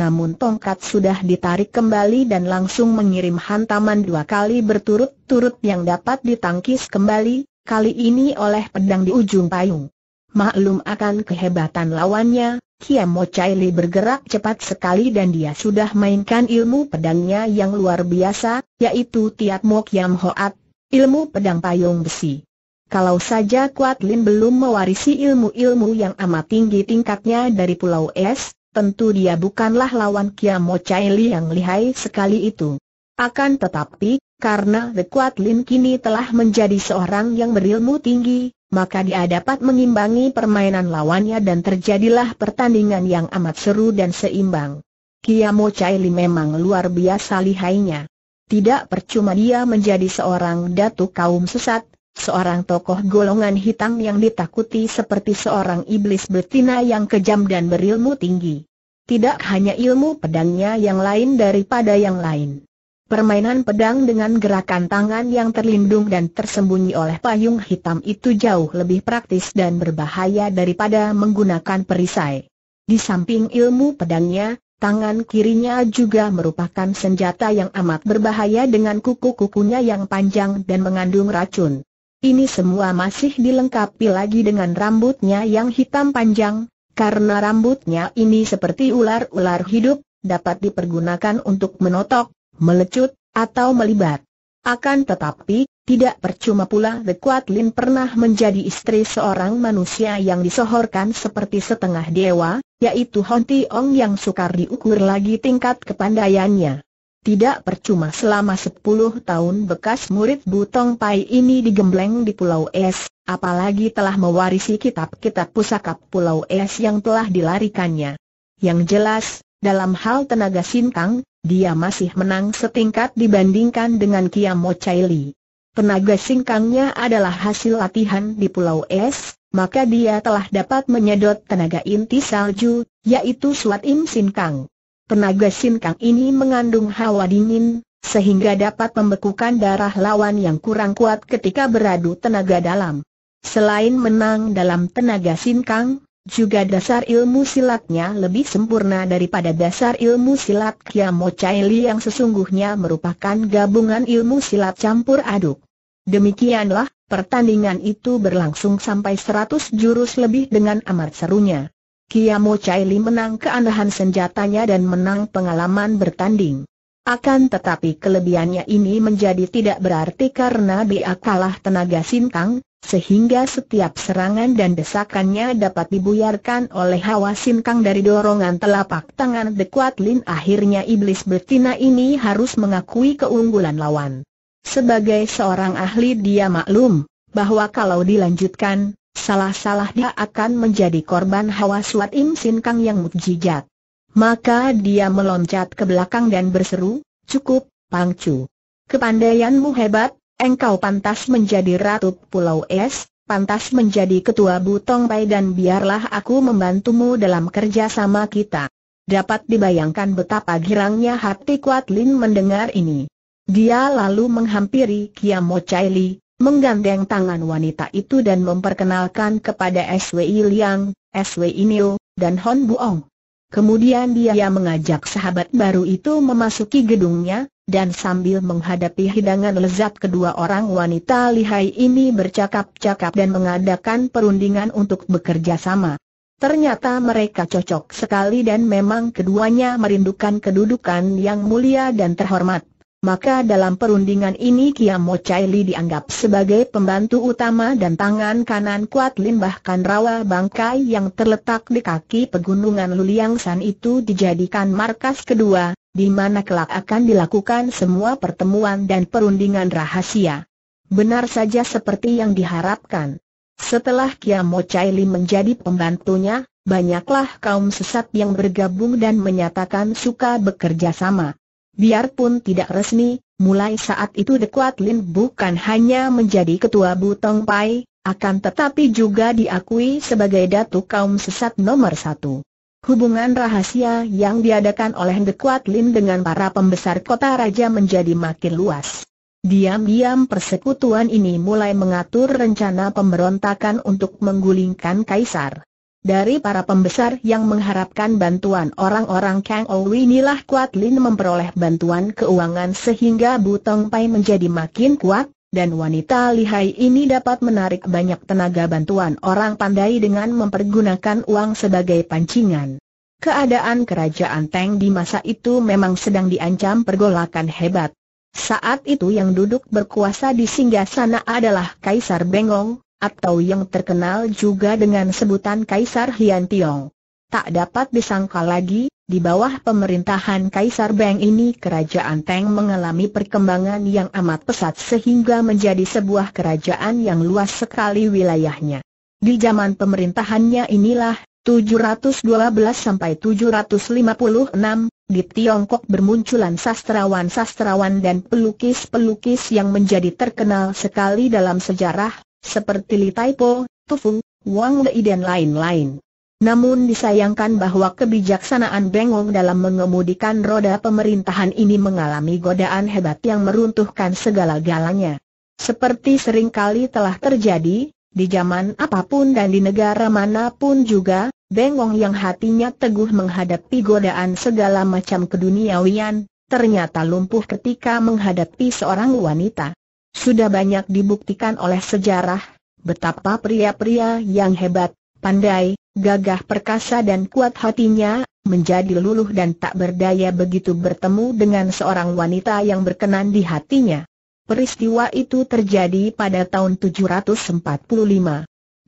namun tongkat sudah ditarik kembali dan langsung mengirim hantaman dua kali berturut-turut yang dapat ditangkis kembali, kali ini oleh pedang di ujung payung. Maklum akan kehebatan lawannya, Kiamo Li bergerak cepat sekali dan dia sudah mainkan ilmu pedangnya yang luar biasa, yaitu Tiat Mo Kiam Hoat, ilmu pedang payung besi. Kalau saja Kuat Lin belum mewarisi ilmu-ilmu yang amat tinggi tingkatnya dari Pulau Es, tentu dia bukanlah lawan Kiamo Chai Li yang lihai sekali itu. Akan tetapi, karena The Kuat Lin kini telah menjadi seorang yang berilmu tinggi, maka dia dapat mengimbangi permainan lawannya dan terjadilah pertandingan yang amat seru dan seimbang. Kiamo Chai Li memang luar biasa lihainya. Tidak percuma dia menjadi seorang datu kaum sesat, Seorang tokoh golongan hitam yang ditakuti seperti seorang iblis betina yang kejam dan berilmu tinggi. Tidak hanya ilmu pedangnya yang lain daripada yang lain. Permainan pedang dengan gerakan tangan yang terlindung dan tersembunyi oleh payung hitam itu jauh lebih praktis dan berbahaya daripada menggunakan perisai. Di samping ilmu pedangnya, tangan kirinya juga merupakan senjata yang amat berbahaya dengan kuku-kukunya yang panjang dan mengandung racun. Ini semua masih dilengkapi lagi dengan rambutnya yang hitam panjang, karena rambutnya ini seperti ular-ular hidup, dapat dipergunakan untuk menotok, melecut, atau melibat. Akan tetapi, tidak percuma pula The Kuat Lin pernah menjadi istri seorang manusia yang disohorkan seperti setengah dewa, yaitu Hon Tiong yang sukar diukur lagi tingkat kepandaiannya. Tidak percuma selama 10 tahun bekas murid Butong Pai ini digembleng di Pulau Es, apalagi telah mewarisi kitab-kitab pusaka Pulau Es yang telah dilarikannya. Yang jelas, dalam hal tenaga sintang, dia masih menang setingkat dibandingkan dengan Kiamo Chai Li. Tenaga singkangnya adalah hasil latihan di Pulau Es, maka dia telah dapat menyedot tenaga inti salju, yaitu Suat Im Sinkang. Tenaga sinkang ini mengandung hawa dingin, sehingga dapat membekukan darah lawan yang kurang kuat ketika beradu tenaga dalam. Selain menang dalam tenaga sinkang, juga dasar ilmu silatnya lebih sempurna daripada dasar ilmu silat Kiamo Chaili yang sesungguhnya merupakan gabungan ilmu silat campur aduk. Demikianlah, pertandingan itu berlangsung sampai 100 jurus lebih dengan amat serunya. Kiamo Chaili menang keanehan senjatanya dan menang pengalaman bertanding. Akan tetapi kelebihannya ini menjadi tidak berarti karena dia kalah tenaga sintang, sehingga setiap serangan dan desakannya dapat dibuyarkan oleh hawa sintang dari dorongan telapak tangan The Kuat Lin akhirnya iblis betina ini harus mengakui keunggulan lawan. Sebagai seorang ahli dia maklum, bahwa kalau dilanjutkan, salah-salah dia akan menjadi korban hawa suat Im Sin Kang yang mukjizat. Maka dia meloncat ke belakang dan berseru, cukup, Pangcu. Kepandaianmu hebat, engkau pantas menjadi ratu pulau es, pantas menjadi ketua Butong Pai dan biarlah aku membantumu dalam kerjasama kita. Dapat dibayangkan betapa girangnya hati Kuat Lin mendengar ini. Dia lalu menghampiri Kiamo Chai Li, menggandeng tangan wanita itu dan memperkenalkan kepada SWI Liang, SWI Niu, dan Hon Buong. Kemudian dia mengajak sahabat baru itu memasuki gedungnya, dan sambil menghadapi hidangan lezat kedua orang wanita lihai ini bercakap-cakap dan mengadakan perundingan untuk bekerja sama. Ternyata mereka cocok sekali dan memang keduanya merindukan kedudukan yang mulia dan terhormat. Maka dalam perundingan ini Kiamo Chai Li dianggap sebagai pembantu utama dan tangan kanan kuat Lin bahkan rawa bangkai yang terletak di kaki pegunungan Luliang San itu dijadikan markas kedua, di mana kelak akan dilakukan semua pertemuan dan perundingan rahasia. Benar saja seperti yang diharapkan. Setelah Kiamo Chai Li menjadi pembantunya, banyaklah kaum sesat yang bergabung dan menyatakan suka bekerja sama. Biarpun tidak resmi, mulai saat itu The Kuat Lin bukan hanya menjadi ketua Butong Pai, akan tetapi juga diakui sebagai datu kaum sesat nomor satu. Hubungan rahasia yang diadakan oleh The Kuat Lin dengan para pembesar kota raja menjadi makin luas. Diam-diam persekutuan ini mulai mengatur rencana pemberontakan untuk menggulingkan kaisar. Dari para pembesar yang mengharapkan bantuan orang-orang Kang Owi inilah Kuat Lin memperoleh bantuan keuangan sehingga Butong Pai menjadi makin kuat, dan wanita lihai ini dapat menarik banyak tenaga bantuan orang pandai dengan mempergunakan uang sebagai pancingan. Keadaan kerajaan Teng di masa itu memang sedang diancam pergolakan hebat. Saat itu yang duduk berkuasa di singgah sana adalah Kaisar Bengong, atau yang terkenal juga dengan sebutan Kaisar Hian Tiong. Tak dapat disangka lagi, di bawah pemerintahan Kaisar Beng ini kerajaan Teng mengalami perkembangan yang amat pesat sehingga menjadi sebuah kerajaan yang luas sekali wilayahnya. Di zaman pemerintahannya inilah, 712 756, di Tiongkok bermunculan sastrawan-sastrawan dan pelukis-pelukis yang menjadi terkenal sekali dalam sejarah, seperti Li Taipo, Tufung, Wang Dei dan lain-lain. Namun disayangkan bahwa kebijaksanaan Bengong dalam mengemudikan roda pemerintahan ini mengalami godaan hebat yang meruntuhkan segala galanya. Seperti kali telah terjadi, di zaman apapun dan di negara manapun juga, Bengong yang hatinya teguh menghadapi godaan segala macam keduniawian, ternyata lumpuh ketika menghadapi seorang wanita. Sudah banyak dibuktikan oleh sejarah, betapa pria-pria yang hebat, pandai, gagah perkasa dan kuat hatinya, menjadi luluh dan tak berdaya begitu bertemu dengan seorang wanita yang berkenan di hatinya. Peristiwa itu terjadi pada tahun 745.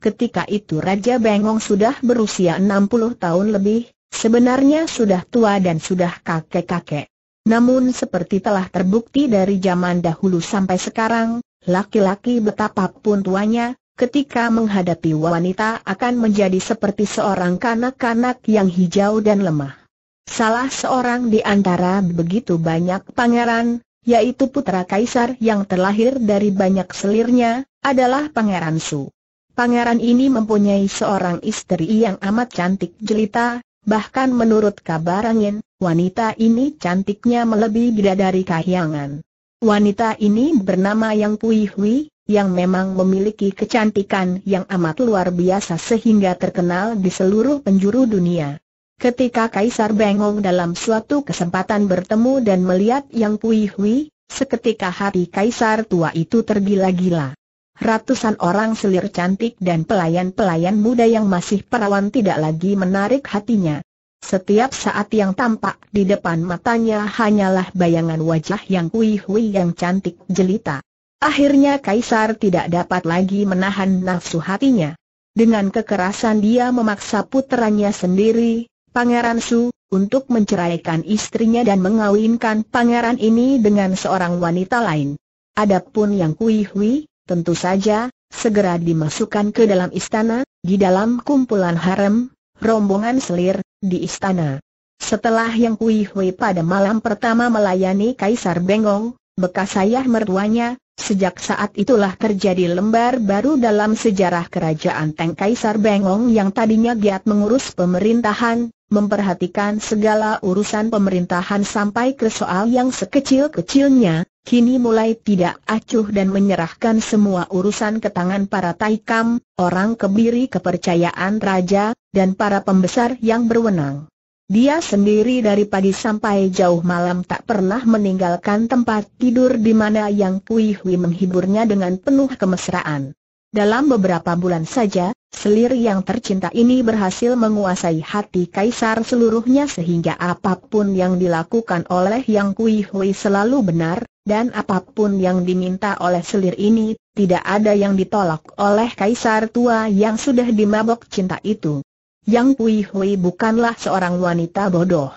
Ketika itu Raja Bengong sudah berusia 60 tahun lebih, sebenarnya sudah tua dan sudah kakek-kakek. Namun seperti telah terbukti dari zaman dahulu sampai sekarang, laki-laki betapapun tuanya, ketika menghadapi wanita akan menjadi seperti seorang kanak-kanak yang hijau dan lemah. Salah seorang di antara begitu banyak pangeran, yaitu putra kaisar yang terlahir dari banyak selirnya, adalah Pangeran Su. Pangeran ini mempunyai seorang istri yang amat cantik jelita, bahkan menurut kabar angin, Wanita ini cantiknya melebihi bidadari kahyangan. Wanita ini bernama Yang Puihui, Hui, yang memang memiliki kecantikan yang amat luar biasa sehingga terkenal di seluruh penjuru dunia. Ketika Kaisar Bengong dalam suatu kesempatan bertemu dan melihat Yang Puihui, Hui, seketika hati Kaisar tua itu tergila-gila. Ratusan orang selir cantik dan pelayan-pelayan muda yang masih perawan tidak lagi menarik hatinya. Setiap saat yang tampak di depan matanya hanyalah bayangan wajah yang kuih-kuih yang cantik jelita. Akhirnya Kaisar tidak dapat lagi menahan nafsu hatinya. Dengan kekerasan dia memaksa putranya sendiri, Pangeran Su, untuk menceraikan istrinya dan mengawinkan pangeran ini dengan seorang wanita lain. Adapun yang kuihwi, tentu saja, segera dimasukkan ke dalam istana, di dalam kumpulan harem, rombongan selir, di istana. Setelah yang Kui Hui pada malam pertama melayani Kaisar Bengong, bekas ayah mertuanya, Sejak saat itulah terjadi lembar baru dalam sejarah kerajaan Teng Kaisar Bengong yang tadinya giat mengurus pemerintahan, memperhatikan segala urusan pemerintahan sampai ke soal yang sekecil-kecilnya, kini mulai tidak acuh dan menyerahkan semua urusan ke tangan para taikam, orang kebiri kepercayaan raja, dan para pembesar yang berwenang. Dia sendiri dari pagi sampai jauh malam tak pernah meninggalkan tempat tidur di mana yang Kui menghiburnya dengan penuh kemesraan. Dalam beberapa bulan saja, selir yang tercinta ini berhasil menguasai hati kaisar seluruhnya sehingga apapun yang dilakukan oleh Yang Kui selalu benar, dan apapun yang diminta oleh selir ini, tidak ada yang ditolak oleh kaisar tua yang sudah dimabok cinta itu. Yang Pui Hui bukanlah seorang wanita bodoh.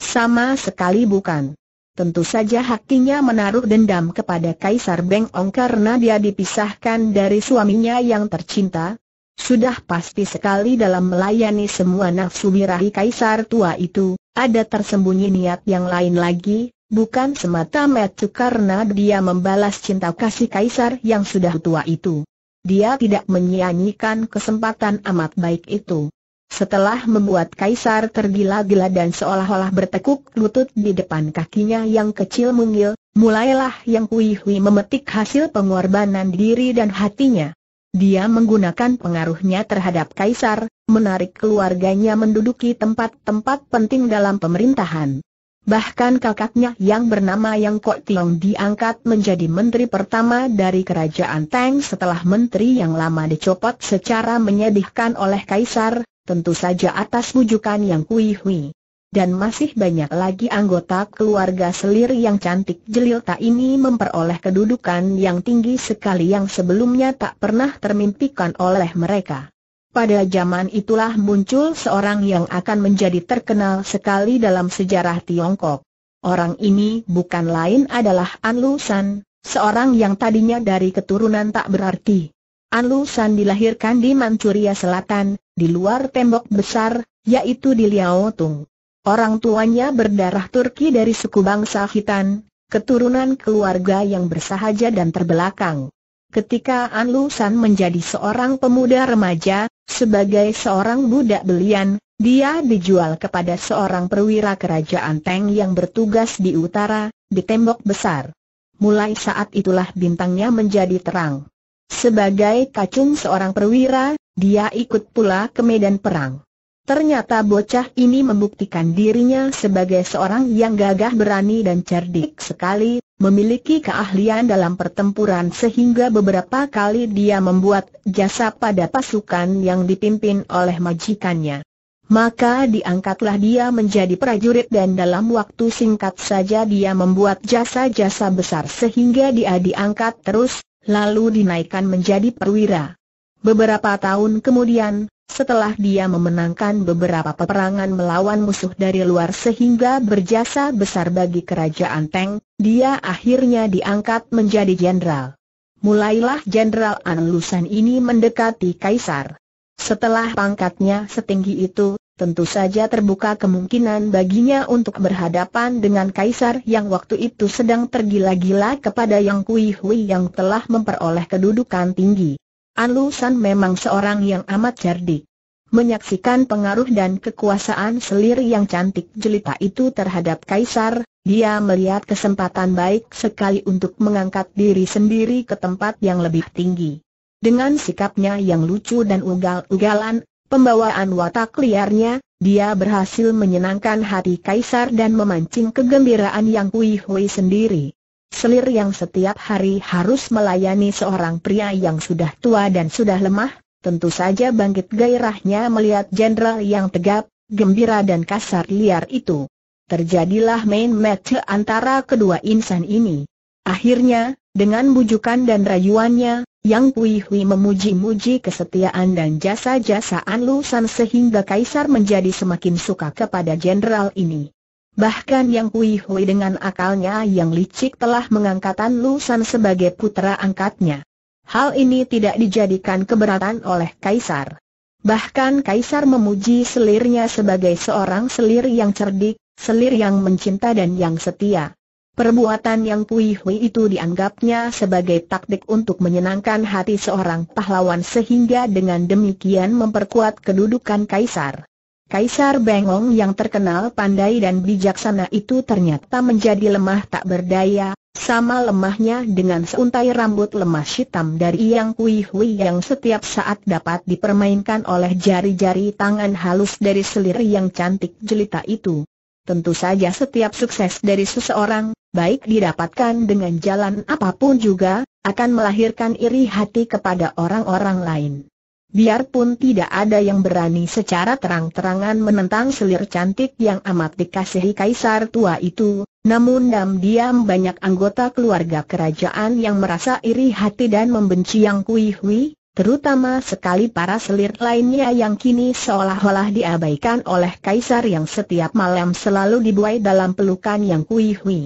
Sama sekali bukan. Tentu saja hakinya menaruh dendam kepada Kaisar Beng Ong karena dia dipisahkan dari suaminya yang tercinta. Sudah pasti sekali dalam melayani semua nafsu birahi Kaisar tua itu, ada tersembunyi niat yang lain lagi, Bukan semata-mata karena dia membalas cinta kasih kaisar yang sudah tua itu. Dia tidak menyanyikan kesempatan amat baik itu. Setelah membuat kaisar tergila-gila dan seolah-olah bertekuk lutut di depan kakinya yang kecil mungil, mulailah yang hui memetik hasil pengorbanan diri dan hatinya. Dia menggunakan pengaruhnya terhadap kaisar, menarik keluarganya menduduki tempat-tempat penting dalam pemerintahan. Bahkan kakaknya yang bernama Yang Kok Tiong diangkat menjadi menteri pertama dari kerajaan Tang setelah menteri yang lama dicopot secara menyedihkan oleh kaisar, tentu saja atas bujukan Yang Kui Hui. Dan masih banyak lagi anggota keluarga selir yang cantik jelita ini memperoleh kedudukan yang tinggi sekali yang sebelumnya tak pernah termimpikan oleh mereka. Pada zaman itulah muncul seorang yang akan menjadi terkenal sekali dalam sejarah Tiongkok. Orang ini bukan lain adalah An Lu San, seorang yang tadinya dari keturunan tak berarti. An Lu San dilahirkan di Manchuria Selatan, di luar tembok besar, yaitu di Liaotung. Orang tuanya berdarah Turki dari suku bangsa Hitan, keturunan keluarga yang bersahaja dan terbelakang. Ketika An Lu menjadi seorang pemuda remaja, sebagai seorang budak belian, dia dijual kepada seorang perwira kerajaan Teng yang bertugas di utara, di tembok besar. Mulai saat itulah bintangnya menjadi terang. Sebagai kacung seorang perwira, dia ikut pula ke medan perang. Ternyata bocah ini membuktikan dirinya sebagai seorang yang gagah berani dan cerdik sekali, memiliki keahlian dalam pertempuran sehingga beberapa kali dia membuat jasa pada pasukan yang dipimpin oleh majikannya. Maka diangkatlah dia menjadi prajurit dan dalam waktu singkat saja dia membuat jasa-jasa besar sehingga dia diangkat terus, lalu dinaikkan menjadi perwira. Beberapa tahun kemudian, setelah dia memenangkan beberapa peperangan melawan musuh dari luar sehingga berjasa besar bagi kerajaan Teng, dia akhirnya diangkat menjadi jenderal. Mulailah jenderal An Lusan ini mendekati kaisar. Setelah pangkatnya setinggi itu, tentu saja terbuka kemungkinan baginya untuk berhadapan dengan kaisar yang waktu itu sedang tergila-gila kepada Yang Kui Hui yang telah memperoleh kedudukan tinggi. Anu San memang seorang yang amat cerdik. Menyaksikan pengaruh dan kekuasaan selir yang cantik jelita itu terhadap Kaisar, dia melihat kesempatan baik sekali untuk mengangkat diri sendiri ke tempat yang lebih tinggi. Dengan sikapnya yang lucu dan ugal-ugalan, pembawaan watak liarnya, dia berhasil menyenangkan hati Kaisar dan memancing kegembiraan Yang Kui Hui sendiri. Selir yang setiap hari harus melayani seorang pria yang sudah tua dan sudah lemah, tentu saja bangkit gairahnya melihat jenderal yang tegap, gembira dan kasar liar itu. Terjadilah main match antara kedua insan ini. Akhirnya, dengan bujukan dan rayuannya, yang Kui Hui memuji-muji kesetiaan dan jasa jasa Lu Lusan sehingga Kaisar menjadi semakin suka kepada jenderal ini. Bahkan yang Hui Hui dengan akalnya yang licik telah mengangkatan Lu San sebagai putra angkatnya. Hal ini tidak dijadikan keberatan oleh Kaisar. Bahkan Kaisar memuji selirnya sebagai seorang selir yang cerdik, selir yang mencinta dan yang setia. Perbuatan yang Hui Hui itu dianggapnya sebagai taktik untuk menyenangkan hati seorang pahlawan sehingga dengan demikian memperkuat kedudukan Kaisar. Kaisar Bengong yang terkenal pandai dan bijaksana itu ternyata menjadi lemah tak berdaya, sama lemahnya dengan seuntai rambut lemah hitam dari Yang Kui Hui yang setiap saat dapat dipermainkan oleh jari-jari tangan halus dari selir yang cantik jelita itu. Tentu saja setiap sukses dari seseorang, baik didapatkan dengan jalan apapun juga, akan melahirkan iri hati kepada orang-orang lain biarpun tidak ada yang berani secara terang-terangan menentang selir cantik yang amat dikasihi kaisar tua itu, namun diam-diam banyak anggota keluarga kerajaan yang merasa iri hati dan membenci Yang Kui Hui, terutama sekali para selir lainnya yang kini seolah-olah diabaikan oleh kaisar yang setiap malam selalu dibuai dalam pelukan Yang Kui Hui.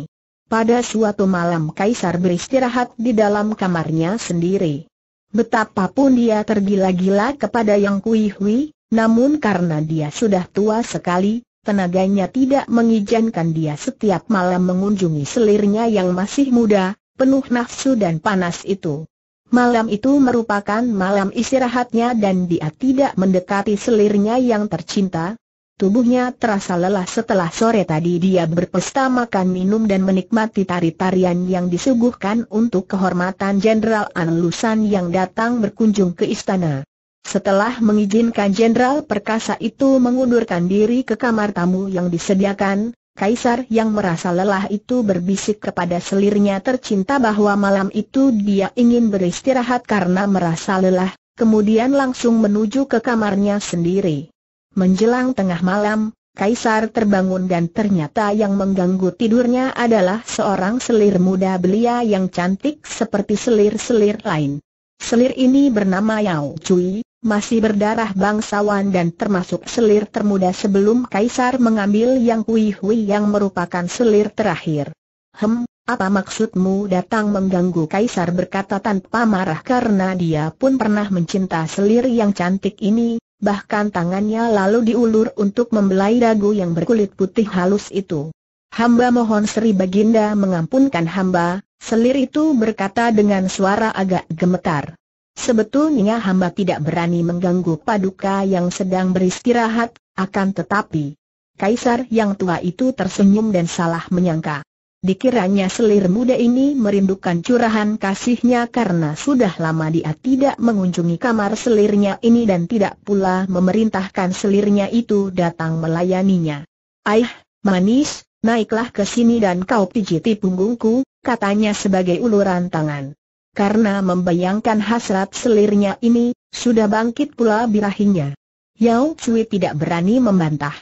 Pada suatu malam kaisar beristirahat di dalam kamarnya sendiri. Betapapun dia tergila-gila kepada Yang Kui Hui, namun karena dia sudah tua sekali, tenaganya tidak mengizinkan dia setiap malam mengunjungi selirnya yang masih muda, penuh nafsu dan panas itu. Malam itu merupakan malam istirahatnya dan dia tidak mendekati selirnya yang tercinta, Tubuhnya terasa lelah setelah sore tadi dia berpesta makan minum dan menikmati tari-tarian yang disuguhkan untuk kehormatan Jenderal Anlusan yang datang berkunjung ke istana. Setelah mengizinkan Jenderal Perkasa itu mengundurkan diri ke kamar tamu yang disediakan, Kaisar yang merasa lelah itu berbisik kepada selirnya tercinta bahwa malam itu dia ingin beristirahat karena merasa lelah, kemudian langsung menuju ke kamarnya sendiri. Menjelang tengah malam, Kaisar terbangun dan ternyata yang mengganggu tidurnya adalah seorang selir muda belia yang cantik seperti selir-selir lain. Selir ini bernama Yao Cui, masih berdarah bangsawan dan termasuk selir termuda sebelum Kaisar mengambil Yang Hui Hui yang merupakan selir terakhir. Hem, apa maksudmu datang mengganggu Kaisar berkata tanpa marah karena dia pun pernah mencinta selir yang cantik ini, bahkan tangannya lalu diulur untuk membelai dagu yang berkulit putih halus itu. Hamba mohon Sri Baginda mengampunkan hamba, selir itu berkata dengan suara agak gemetar. Sebetulnya hamba tidak berani mengganggu paduka yang sedang beristirahat, akan tetapi Kaisar yang tua itu tersenyum dan salah menyangka. Dikiranya selir muda ini merindukan curahan kasihnya karena sudah lama dia tidak mengunjungi kamar selirnya ini dan tidak pula memerintahkan selirnya itu datang melayaninya. Aih, manis, naiklah ke sini dan kau pijiti punggungku, katanya sebagai uluran tangan. Karena membayangkan hasrat selirnya ini, sudah bangkit pula birahinya. Yao Cui tidak berani membantah.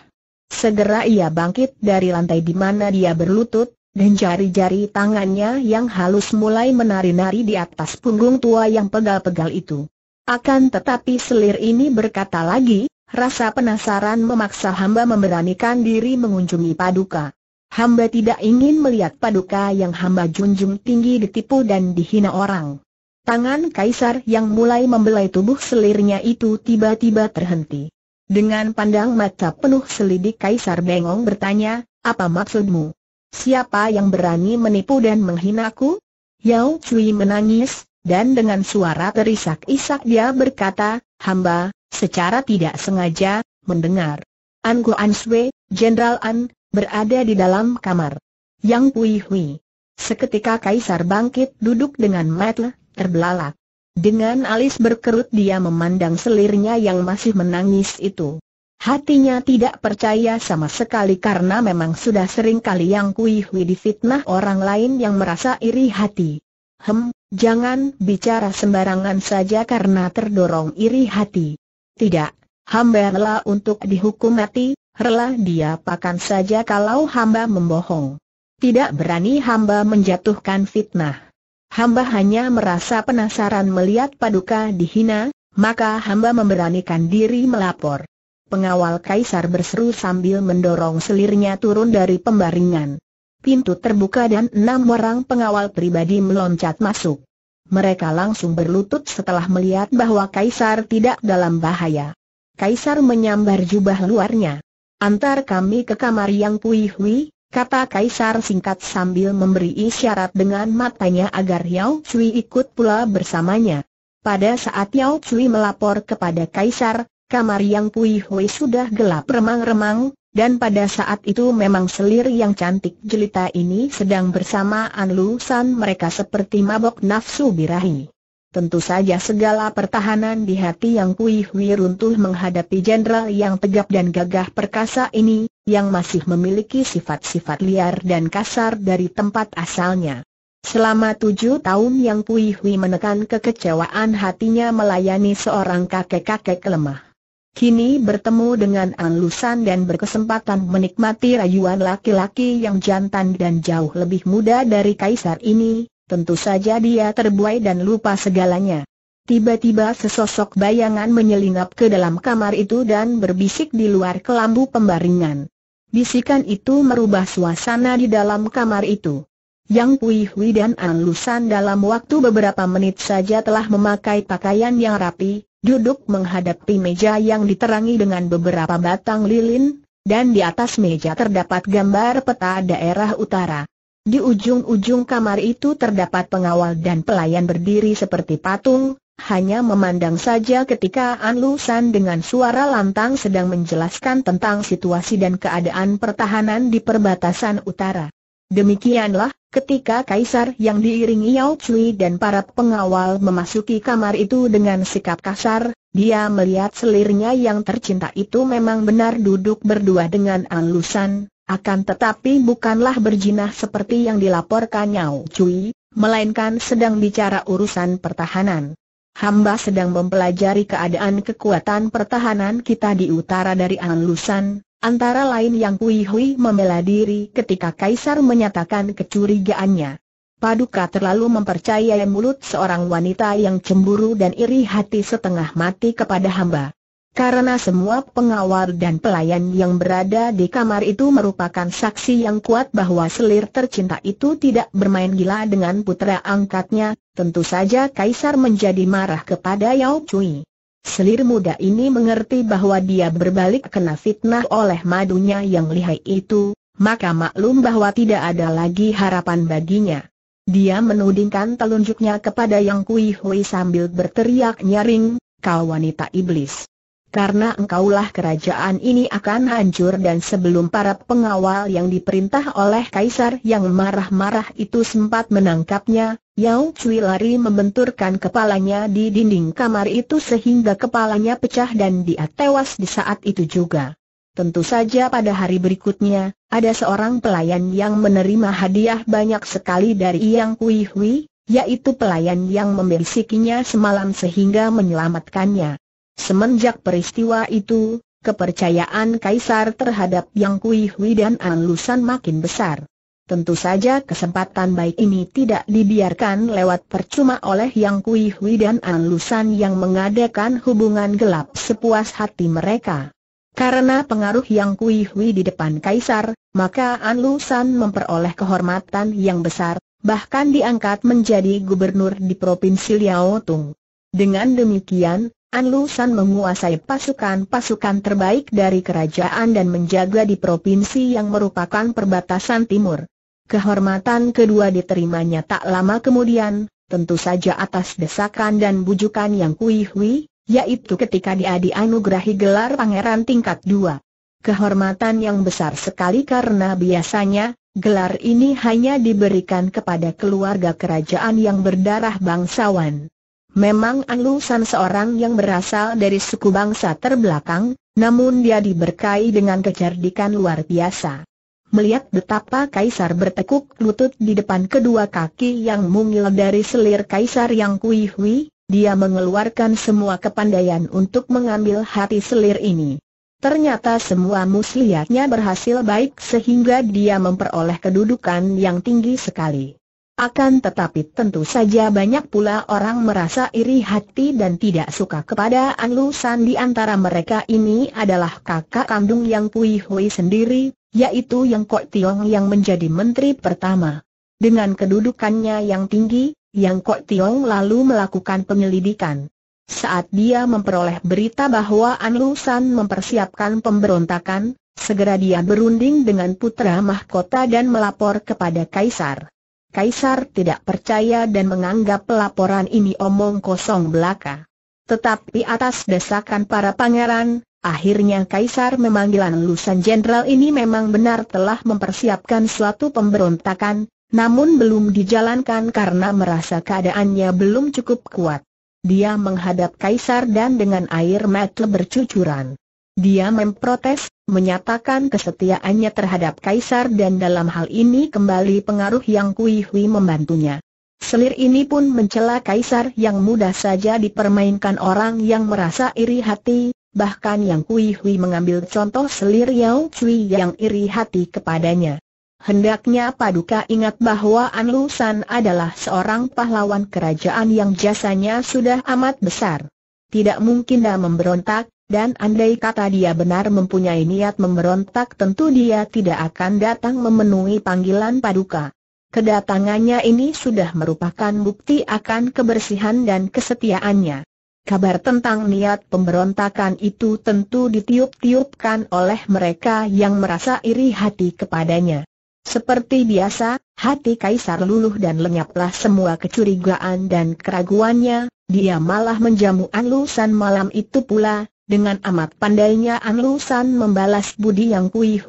Segera ia bangkit dari lantai di mana dia berlutut, dan jari-jari tangannya yang halus mulai menari-nari di atas punggung tua yang pegal-pegal itu. Akan tetapi selir ini berkata lagi, rasa penasaran memaksa hamba memberanikan diri mengunjungi paduka. Hamba tidak ingin melihat paduka yang hamba junjung tinggi ditipu dan dihina orang. Tangan kaisar yang mulai membelai tubuh selirnya itu tiba-tiba terhenti. Dengan pandang mata penuh selidik kaisar bengong bertanya, apa maksudmu? Siapa yang berani menipu dan menghinaku? Yao Cui menangis, dan dengan suara terisak-isak dia berkata, hamba, secara tidak sengaja, mendengar. An Guan Sui, Jenderal An, berada di dalam kamar. Yang Pui Hui. Seketika Kaisar bangkit duduk dengan metel, terbelalak. Dengan alis berkerut dia memandang selirnya yang masih menangis itu. Hatinya tidak percaya sama sekali karena memang sudah sering kali yang Kui Hui difitnah orang lain yang merasa iri hati. Hem, jangan bicara sembarangan saja karena terdorong iri hati. Tidak, hamba rela untuk dihukum mati, rela dia pakan saja kalau hamba membohong. Tidak berani hamba menjatuhkan fitnah. Hamba hanya merasa penasaran melihat paduka dihina, maka hamba memberanikan diri melapor. Pengawal kaisar berseru sambil mendorong selirnya turun dari pembaringan. Pintu terbuka dan enam orang pengawal pribadi meloncat masuk. Mereka langsung berlutut setelah melihat bahwa kaisar tidak dalam bahaya. Kaisar menyambar jubah luarnya. Antar kami ke kamar yang Pui kata kaisar singkat sambil memberi isyarat dengan matanya agar Yao Cui ikut pula bersamanya. Pada saat Yao Cui melapor kepada kaisar, Kamar yang Pui Hui sudah gelap remang-remang, dan pada saat itu memang selir yang cantik jelita ini sedang bersama An mereka seperti mabok nafsu birahi. Tentu saja segala pertahanan di hati yang Pui Hui runtuh menghadapi jenderal yang tegap dan gagah perkasa ini, yang masih memiliki sifat-sifat liar dan kasar dari tempat asalnya. Selama tujuh tahun yang Pui Hui menekan kekecewaan hatinya melayani seorang kakek-kakek lemah. Kini bertemu dengan An dan berkesempatan menikmati rayuan laki-laki yang jantan dan jauh lebih muda dari kaisar ini, tentu saja dia terbuai dan lupa segalanya. Tiba-tiba sesosok bayangan menyelinap ke dalam kamar itu dan berbisik di luar kelambu pembaringan. Bisikan itu merubah suasana di dalam kamar itu. Yang Pui dan An dalam waktu beberapa menit saja telah memakai pakaian yang rapi, duduk menghadapi meja yang diterangi dengan beberapa batang lilin, dan di atas meja terdapat gambar peta daerah utara. Di ujung-ujung kamar itu terdapat pengawal dan pelayan berdiri seperti patung, hanya memandang saja ketika An Lusan dengan suara lantang sedang menjelaskan tentang situasi dan keadaan pertahanan di perbatasan utara. Demikianlah, Ketika Kaisar yang diiringi Yao Cui dan para pengawal memasuki kamar itu dengan sikap kasar, dia melihat selirnya yang tercinta itu memang benar duduk berdua dengan An akan tetapi bukanlah berjinah seperti yang dilaporkan Yao Cui, melainkan sedang bicara urusan pertahanan. Hamba sedang mempelajari keadaan kekuatan pertahanan kita di utara dari An Antara lain yang Hui Hui membela diri ketika Kaisar menyatakan kecurigaannya. Paduka terlalu mempercayai mulut seorang wanita yang cemburu dan iri hati setengah mati kepada hamba. Karena semua pengawal dan pelayan yang berada di kamar itu merupakan saksi yang kuat bahwa selir tercinta itu tidak bermain gila dengan putra angkatnya, tentu saja Kaisar menjadi marah kepada Yao Cui. Selir muda ini mengerti bahwa dia berbalik kena fitnah oleh madunya yang lihai itu, maka maklum bahwa tidak ada lagi harapan baginya. Dia menudingkan telunjuknya kepada Yang Kui Hui sambil berteriak nyaring, kau wanita iblis karena engkaulah kerajaan ini akan hancur dan sebelum para pengawal yang diperintah oleh kaisar yang marah-marah itu sempat menangkapnya, Yao Cui lari membenturkan kepalanya di dinding kamar itu sehingga kepalanya pecah dan dia tewas di saat itu juga. Tentu saja pada hari berikutnya, ada seorang pelayan yang menerima hadiah banyak sekali dari Yang Kui Hui, yaitu pelayan yang membisikinya semalam sehingga menyelamatkannya. Semenjak peristiwa itu, kepercayaan Kaisar terhadap Yang Kui Hui dan An Lusan makin besar. Tentu saja kesempatan baik ini tidak dibiarkan lewat percuma oleh Yang Kui Hui dan An Lusan yang mengadakan hubungan gelap sepuas hati mereka. Karena pengaruh Yang Kui Hui di depan Kaisar, maka An Lusan memperoleh kehormatan yang besar, bahkan diangkat menjadi gubernur di Provinsi Liaotung. Dengan demikian, Anlusan menguasai pasukan-pasukan terbaik dari kerajaan dan menjaga di provinsi yang merupakan perbatasan timur. Kehormatan kedua diterimanya tak lama kemudian, tentu saja atas desakan dan bujukan yang Kui Hui, yaitu ketika dia dianugerahi gelar pangeran tingkat dua. Kehormatan yang besar sekali karena biasanya, gelar ini hanya diberikan kepada keluarga kerajaan yang berdarah bangsawan. Memang Alusan seorang yang berasal dari suku bangsa terbelakang, namun dia diberkai dengan kecerdikan luar biasa. Melihat betapa kaisar bertekuk lutut di depan kedua kaki yang mungil dari selir kaisar yang kuihui, dia mengeluarkan semua kepandaian untuk mengambil hati selir ini. Ternyata semua muslihatnya berhasil baik sehingga dia memperoleh kedudukan yang tinggi sekali. Akan tetapi tentu saja banyak pula orang merasa iri hati dan tidak suka kepada An Lu San di antara mereka ini adalah kakak kandung yang Pui Hui sendiri, yaitu Yang Kok Tiong yang menjadi menteri pertama. Dengan kedudukannya yang tinggi, Yang Kok Tiong lalu melakukan penyelidikan. Saat dia memperoleh berita bahwa An Lu San mempersiapkan pemberontakan, segera dia berunding dengan putra mahkota dan melapor kepada Kaisar. Kaisar tidak percaya dan menganggap pelaporan ini omong kosong belaka. Tetapi atas desakan para pangeran, akhirnya Kaisar memanggilan lulusan jenderal ini memang benar telah mempersiapkan suatu pemberontakan, namun belum dijalankan karena merasa keadaannya belum cukup kuat. Dia menghadap Kaisar dan dengan air mata bercucuran. Dia memprotes, menyatakan kesetiaannya terhadap Kaisar dan dalam hal ini kembali pengaruh yang Kui Hui membantunya. Selir ini pun mencela Kaisar yang mudah saja dipermainkan orang yang merasa iri hati, bahkan yang Kui Hui mengambil contoh selir Yao Cui yang iri hati kepadanya. Hendaknya Paduka ingat bahwa An San adalah seorang pahlawan kerajaan yang jasanya sudah amat besar. Tidak mungkin dia memberontak, dan andai kata dia benar mempunyai niat memberontak tentu dia tidak akan datang memenuhi panggilan paduka. Kedatangannya ini sudah merupakan bukti akan kebersihan dan kesetiaannya. Kabar tentang niat pemberontakan itu tentu ditiup-tiupkan oleh mereka yang merasa iri hati kepadanya. Seperti biasa, hati Kaisar luluh dan lenyaplah semua kecurigaan dan keraguannya, dia malah menjamu alusan malam itu pula, dengan amat pandainya An Lusan membalas budi yang Kui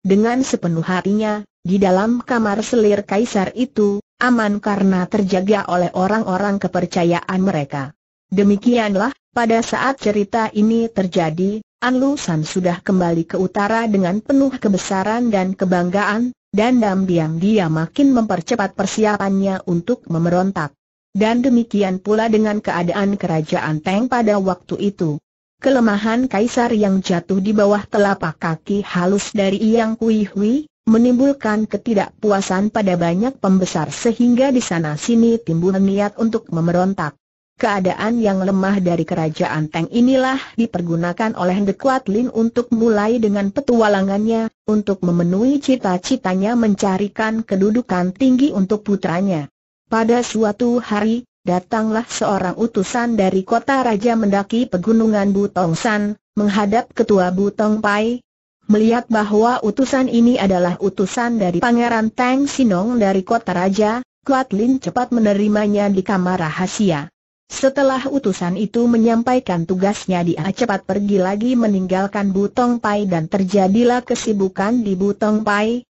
dengan sepenuh hatinya, di dalam kamar selir kaisar itu, aman karena terjaga oleh orang-orang kepercayaan mereka. Demikianlah, pada saat cerita ini terjadi, An Lusan sudah kembali ke utara dengan penuh kebesaran dan kebanggaan, dan Dam Diam dia makin mempercepat persiapannya untuk memberontak. Dan demikian pula dengan keadaan kerajaan Teng pada waktu itu. Kelemahan kaisar yang jatuh di bawah telapak kaki halus dari Yang Kui Hui, menimbulkan ketidakpuasan pada banyak pembesar sehingga di sana sini timbul niat untuk memerontak. Keadaan yang lemah dari kerajaan Teng inilah dipergunakan oleh The Kuat Lin untuk mulai dengan petualangannya, untuk memenuhi cita-citanya mencarikan kedudukan tinggi untuk putranya. Pada suatu hari, datanglah seorang utusan dari kota raja mendaki pegunungan Butong San, menghadap ketua Butong Pai. Melihat bahwa utusan ini adalah utusan dari Pangeran Tang Sinong dari kota raja, Kuat Lin cepat menerimanya di kamar rahasia. Setelah utusan itu menyampaikan tugasnya dia cepat pergi lagi meninggalkan Butong Pai dan terjadilah kesibukan di Butong Pai,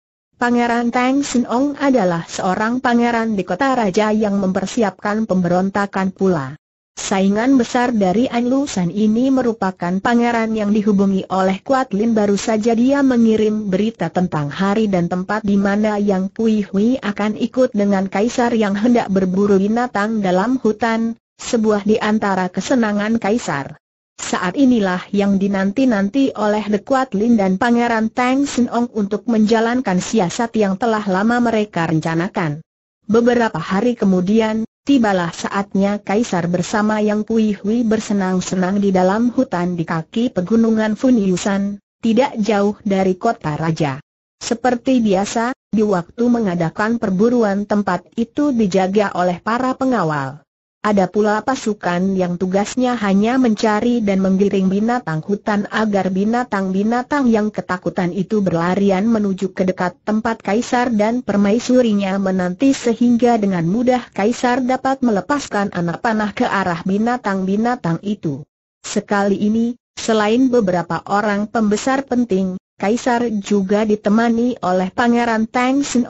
Pangeran Tang Sin Ong adalah seorang pangeran di kota raja yang mempersiapkan pemberontakan pula. Saingan besar dari An San ini merupakan pangeran yang dihubungi oleh Kuat Lin baru saja dia mengirim berita tentang hari dan tempat di mana Yang Kui Hui akan ikut dengan kaisar yang hendak berburu binatang dalam hutan, sebuah di antara kesenangan kaisar. Saat inilah yang dinanti-nanti oleh The Kuat Lin dan Pangeran Tang Sin Ong untuk menjalankan siasat yang telah lama mereka rencanakan. Beberapa hari kemudian, tibalah saatnya Kaisar bersama Yang Pui Hui bersenang-senang di dalam hutan di kaki pegunungan Funiusan, tidak jauh dari kota raja. Seperti biasa, di waktu mengadakan perburuan tempat itu dijaga oleh para pengawal. Ada pula pasukan yang tugasnya hanya mencari dan menggiring binatang hutan agar binatang-binatang yang ketakutan itu berlarian menuju ke dekat tempat kaisar dan permaisurinya menanti sehingga dengan mudah kaisar dapat melepaskan anak panah ke arah binatang-binatang itu. Sekali ini, selain beberapa orang pembesar penting, kaisar juga ditemani oleh Pangeran Tang Sin